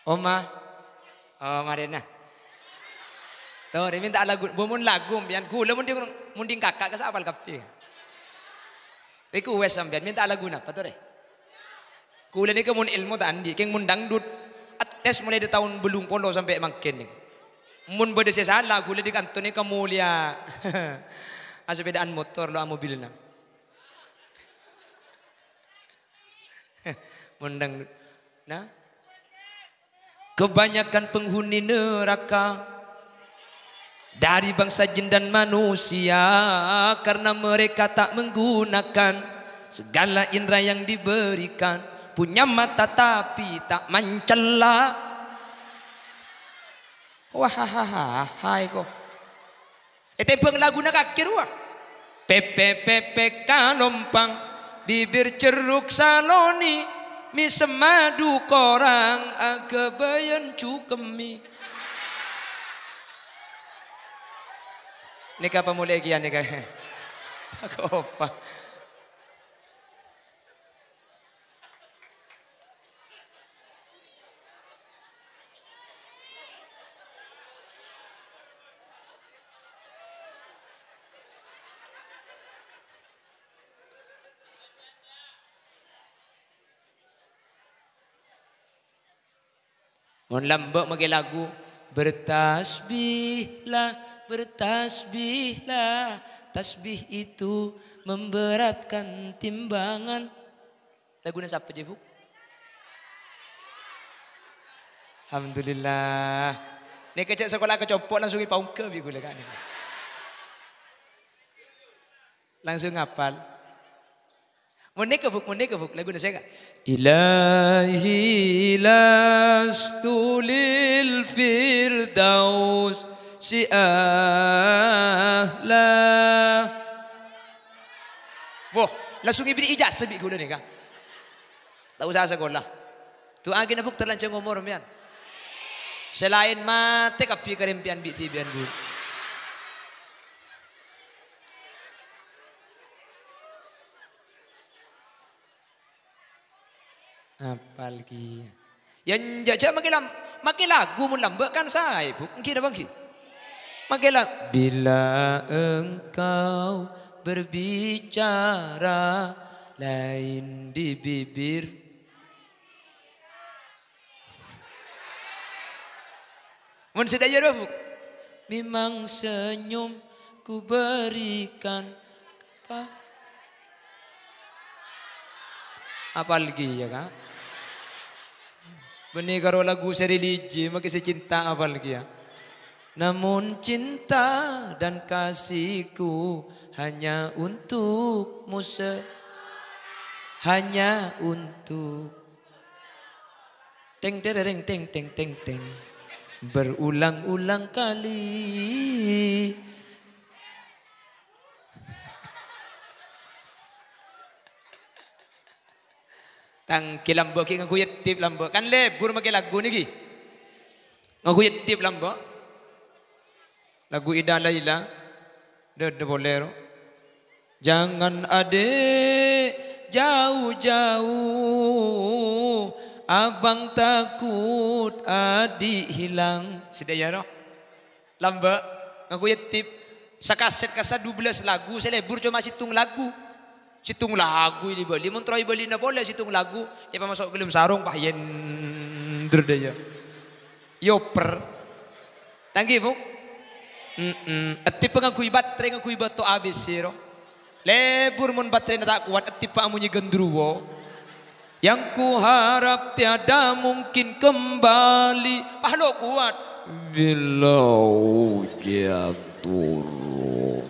Oma, oh Marina. Tuh, dia minta lagu, bumun lagu, biar gula munding munding kakak ke apal kafe. Riku wes sampean minta lagu napa tuh deh. Gula ni kemun ilmu tak andi, keng mun dangdut tes mulai di tahun belum polo sampai makin nih, Mun bade saya salah gule di kantone kemulia. Asa bedaan motor lo mobilna. Mundang nah kebanyakan penghuni neraka dari bangsa jin dan manusia karena mereka tak menggunakan segala indera yang diberikan punya mata tapi tak mencela. Wahahaha, hai ko. Ete eh, peng lagu nak akhir wah. Pepe pepe kalompang di ceruk saloni mi semadu korang agabayan cukemi. Nika pamulai kian nika. Ako pa. Mun lambok pakai lagu bertasbihlah bertasbihlah tasbih itu memberatkan timbangan. Lagunya siapa je, Bu? Alhamdulillah. Ni kecek sekolah kecopok langsung ipau ke bi gula kan. Langsung ngapal. Muneka buk, muneka buk. Lagu nasega. Ilahi lastu lil firdaus si ahla. Wo, langsung ibu ijaz sebik gula ni kah? Tak usah sekolah. Tu angin abuk terlancang umur mian. Selain mati kapi karim pian bi tibian gula. Apal ki. Yan jaja makilam makila gumun lambek kan saya bu. bangsi. bang ki. Bila engkau berbicara lain di bibir. Mun sedaya bu. Memang senyum ku berikan apa? apalagi ya kak Benih karo lagu maka makin cinta apalagi kia. Ya. Namun cinta dan kasihku hanya untukmu se hanya untuk teng tereng teng teng teng teng berulang-ulang kali Tang ki lambo ki ngaku yettip lambo. Kan le bur make lagu niki. Ngaku yettip lambo. Lagu Ida Laila. De de bolero. Jangan ade jauh-jauh Abang takut adik hilang. Sudah ya roh. Lamba ngaku yettip. Sakaset kasa 12 lagu, selebur cuma situng lagu. Situng lagu ini boleh, Mun troi bali boleh situng lagu. Ya masuk gelem sarung pahen derdaya. Yoper. Tanggi mo? Mm-mm. At tipa nga kuy batre nga abis siro. Ya, Lebur mun batre ndak kuat, at tipa amunyi Yang ku harap tiada mungkin kembali. lo kuat. Bila jatuh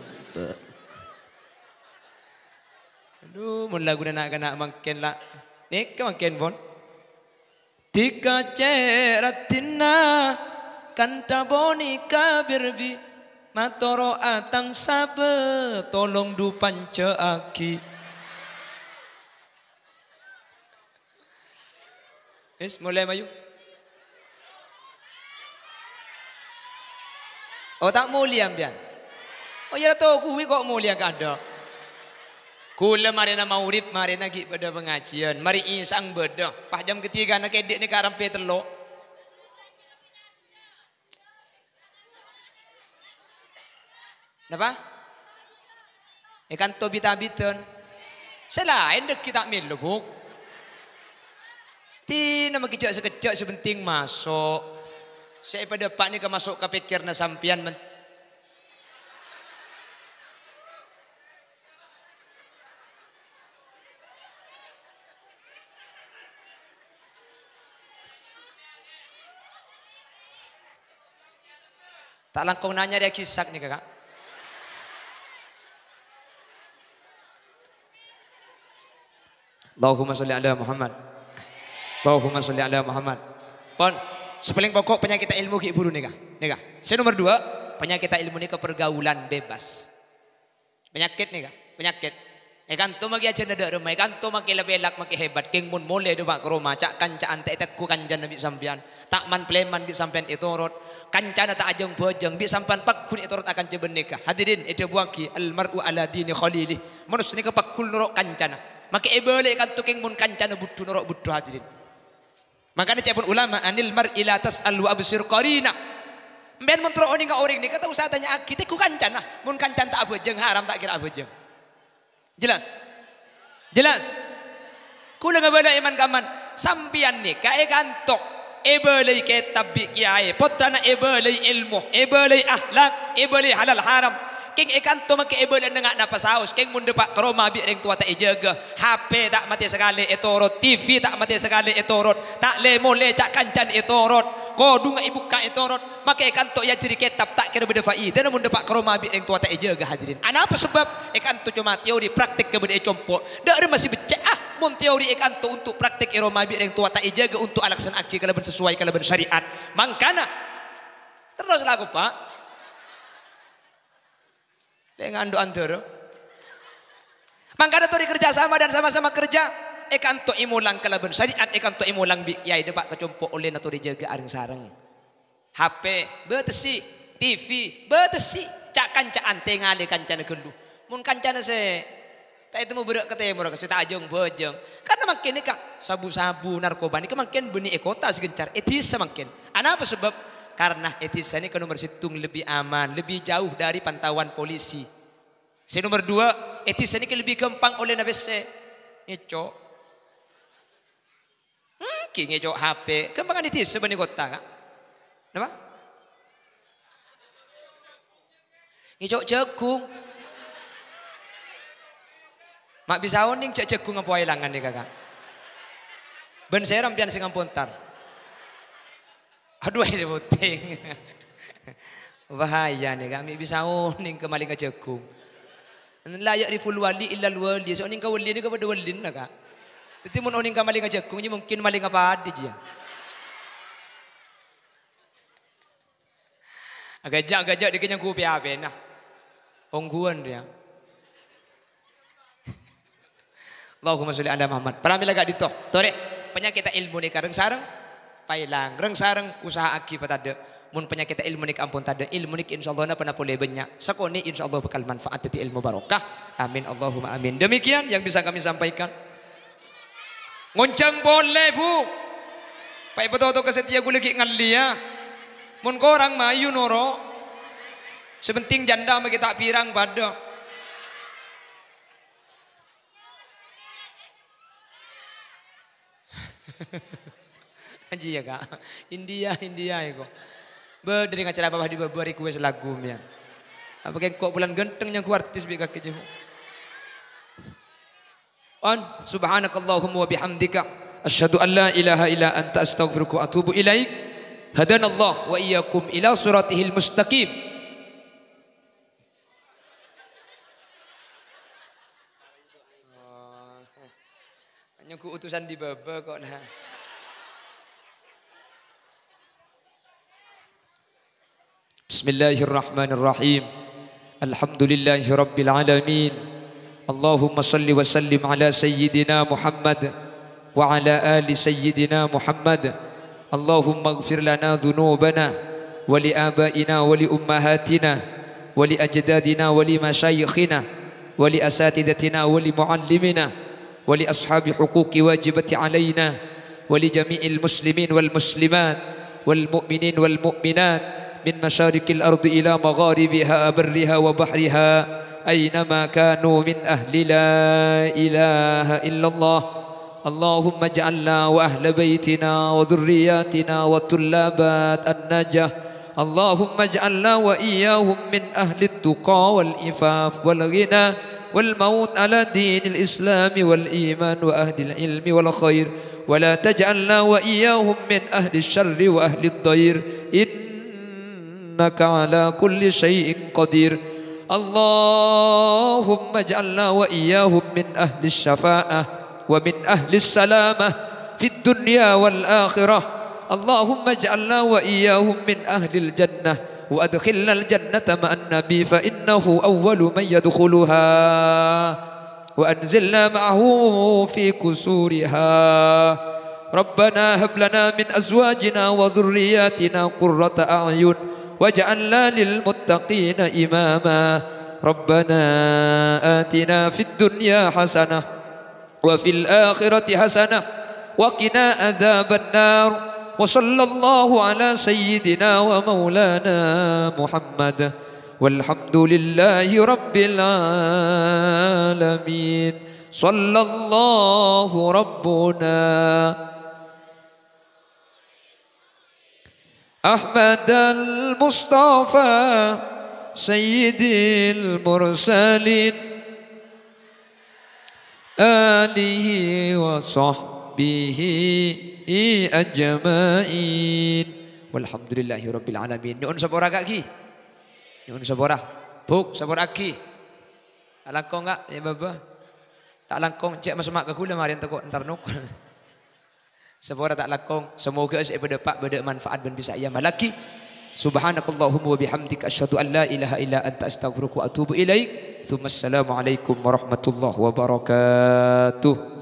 Aduh, mun lagu anak-anak makin lah. Nek makin bon. Tika ceratina kanta boni kabirbi matoro atang sabe tolong du pance aki. Is mulai maju. Oh tak mulia ambian. Oh ya tahu kuwi kok mulia kada. Kula marina na rib marina na pada pengajian. Mari insang bedah. Pas jam ketiga nak kedek ni karampe telok. Apa? Ikan eh, tobita biton. Selain dek kita Ti Tina makijak sekejak sebenting masuk. Saya pada pak ni ke masuk ke pikir na sampian Tak langkong nanya dia kisah ni kakak. Allahumma salli ala Muhammad. Allahumma salli ala Muhammad. Pon, sepaling pokok penyakit ilmu ki buru nikah. Nikah. Saya nomor dua, penyakit ilmu nikah pergaulan bebas. Penyakit nikah, penyakit. Ikan ya tu magi aja nada rumah. Ikan ya tu magi lebih elak magi hebat. King mun mulai dua ke rumah. Cak kancaan tak teku kancan nabi sampean. Tak man pleman di sampean itu rot. Kancan tak ajeng bojeng di pak kun itu rot akan cebeneka Hadirin itu buaki almaru ala dini khalili. Manus ni kepakul nurok kancana. Maki ebele ikan tu king mun kancana butuh nurok butuh hadirin. Maka ni pun ulama anil mar ilatas alu wa karina men Ben mun oni ka oring ni kata usah tanya akite ku kancan lah. Mun kancan tak abojeng haram tak kira abojeng. Jelas? Jelas? Kau Kula ngabala iman kaman. Sampian ni, kae kantok. Ebelai eh, ke tabi kiai. Potana ebelai eh, ilmu. Ebelai eh, ahlak. Ebelai halal halal haram. king ikan tu maki ibu dan dengar napa saus king mun depak ke rumah bi ring tua tak ijaga HP tak mati sekali etorot TV tak mati sekali etorot tak le mole cak kancan etorot kodung ibu ka etorot maki ikan tu ya ciri tap tak kira beda fa'i dan mun depak ke rumah bi ring tua tak ijaga hadirin apa sebab ikan tu cuma teori praktik ke beda compok dak ada masih becak ah mun teori ikan tu untuk praktik iroma bi ring tua tak ijaga untuk alaksan aki kalau bersesuai kalau bersyariat mangkana teruslah aku pak saya nganduk antara. mangkada turi kerja sama dan sama-sama kerja. Ekan to imulang kalaban syariat ekan to imulang bi yai pak kecumpo oleh naturi jaga aring sarang. HP betesi, TV betesi, cak caan tengale kancana gelu. Mun kancana se tak itu mau berak ketemu mereka kita ajong bojong. Karena makin ini kak sabu-sabu narkoba ini makin benih ekota segencar itu e semakin. Anak apa sebab karena etis ini ke nomor situng lebih aman, lebih jauh dari pantauan polisi. Si nomor dua, etis ini ke lebih gampang oleh nabi se. Ngeco. Hmm, ngeco HP. Kembangan etis ya, sebenarnya kota. Kan? Apa? Ngeco jagung. Mak bisa oning cek jagung apa hilangan nih kakak. Ben seram pian sing pontar. Aduh ini puting. Bahaya nih kami bisa uning oh, ke maling kejagung. Layak di ful wali illa wali. So uning ke wali ni kepada wali nak kak. Tetapi mun uning ke maling ini mungkin maling apa ada ya. je. Agak-agak dia kenyang kupi apa nah. Ongguan dia. Ya. Allahumma salli ala Muhammad. Paramila gak toh Tore penyakit ilmu ni kareng sarang pailang reng sareng usaha aki patade mun penyakit ilmu nik ampun tade ilmu nik insyaallah na pernah pulih banyak sekoni insyaallah bakal manfaat dari ilmu barokah amin Allahumma amin demikian yang bisa kami sampaikan ngoncang boleh bu pai betul betul kesetia gue lagi ngalia ya. mun korang mayu noro sebenting janda magi tak pirang pada anjing ya kak. India, India iku. berdiri dari ngacara babah di bawah request lagu mian. Apa kayak kok bulan genteng yang kuartis bi kaki jemu. Gitu. On subhanakallahumma wa bihamdika asyhadu an la ilaha illa anta astaghfiruka wa atubu ilaik. Hadana Allah wa iyyakum ila suratihil mustaqim. Oh, eh. Nyuku utusan di baba kok nah. بسم الله الرحمن الرحيم الحمد لله رب العالمين اللهم صل وسلم على سيدنا محمد وعلى آل سيدنا محمد اللهم اغفر لنا ذنوبنا ولآبائنا ولأمهاتنا ولأجدادنا ولمشايخنا ولأساتذتنا ولمعلمنا ولأصحاب حقوق واجبة علينا ولجميع المسلمين والمسلمات والمؤمنين والمؤمنات من مشارق الأرض إلى مغاربها برها وبحرها أينما كانوا من أهل لا إله إلا الله اللهم اجعلنا وأهل بيتنا وذرياتنا وطلابات النجاة اللهم اجعلنا وإياهم من أهل التقى والإفاف والغنى والموت على دين الإسلام والإيمان وأهل العلم والخير ولا تجعلنا وإياهم من أهل الشر وأهل الضير إن إنك على كل شيء قدير اللهم اجعلنا وإياهم من أهل الشفاءة ومن أهل السلامة في الدنيا والآخرة اللهم اجعلنا وإياهم من أهل الجنة وأدخلنا الجنة مع النبي فإنه أول من يدخلها وأنزلنا معه في كسورها ربنا هب لنا من أزواجنا وذرياتنا قرة أعين واجعلنا للمتقين إماما ربنا آتنا في الدنيا حسنة وفي الآخرة حسنة وقنا عذاب النار وصلى الله على سيدنا ومولانا محمد والحمد لله رب العالمين صلى الله ربنا أحمد المصطفى سيد المرسلين آله وصحبه أجمعين والحمد لله رب العالمين نون sabora gak ki نون sabora buk sabora ki tak langkong gak ya baba tak langkong cek mas mak ke kula mari entar kok entar nuk Sebora tak lakong. Semoga saya berdapat pada manfaat dan bisa ia malaki. Subhanakallahumma wa bihamdika asyhadu an la ilaha illa anta astaghfiruka wa atubu ilaik. Assalamualaikum warahmatullahi wabarakatuh.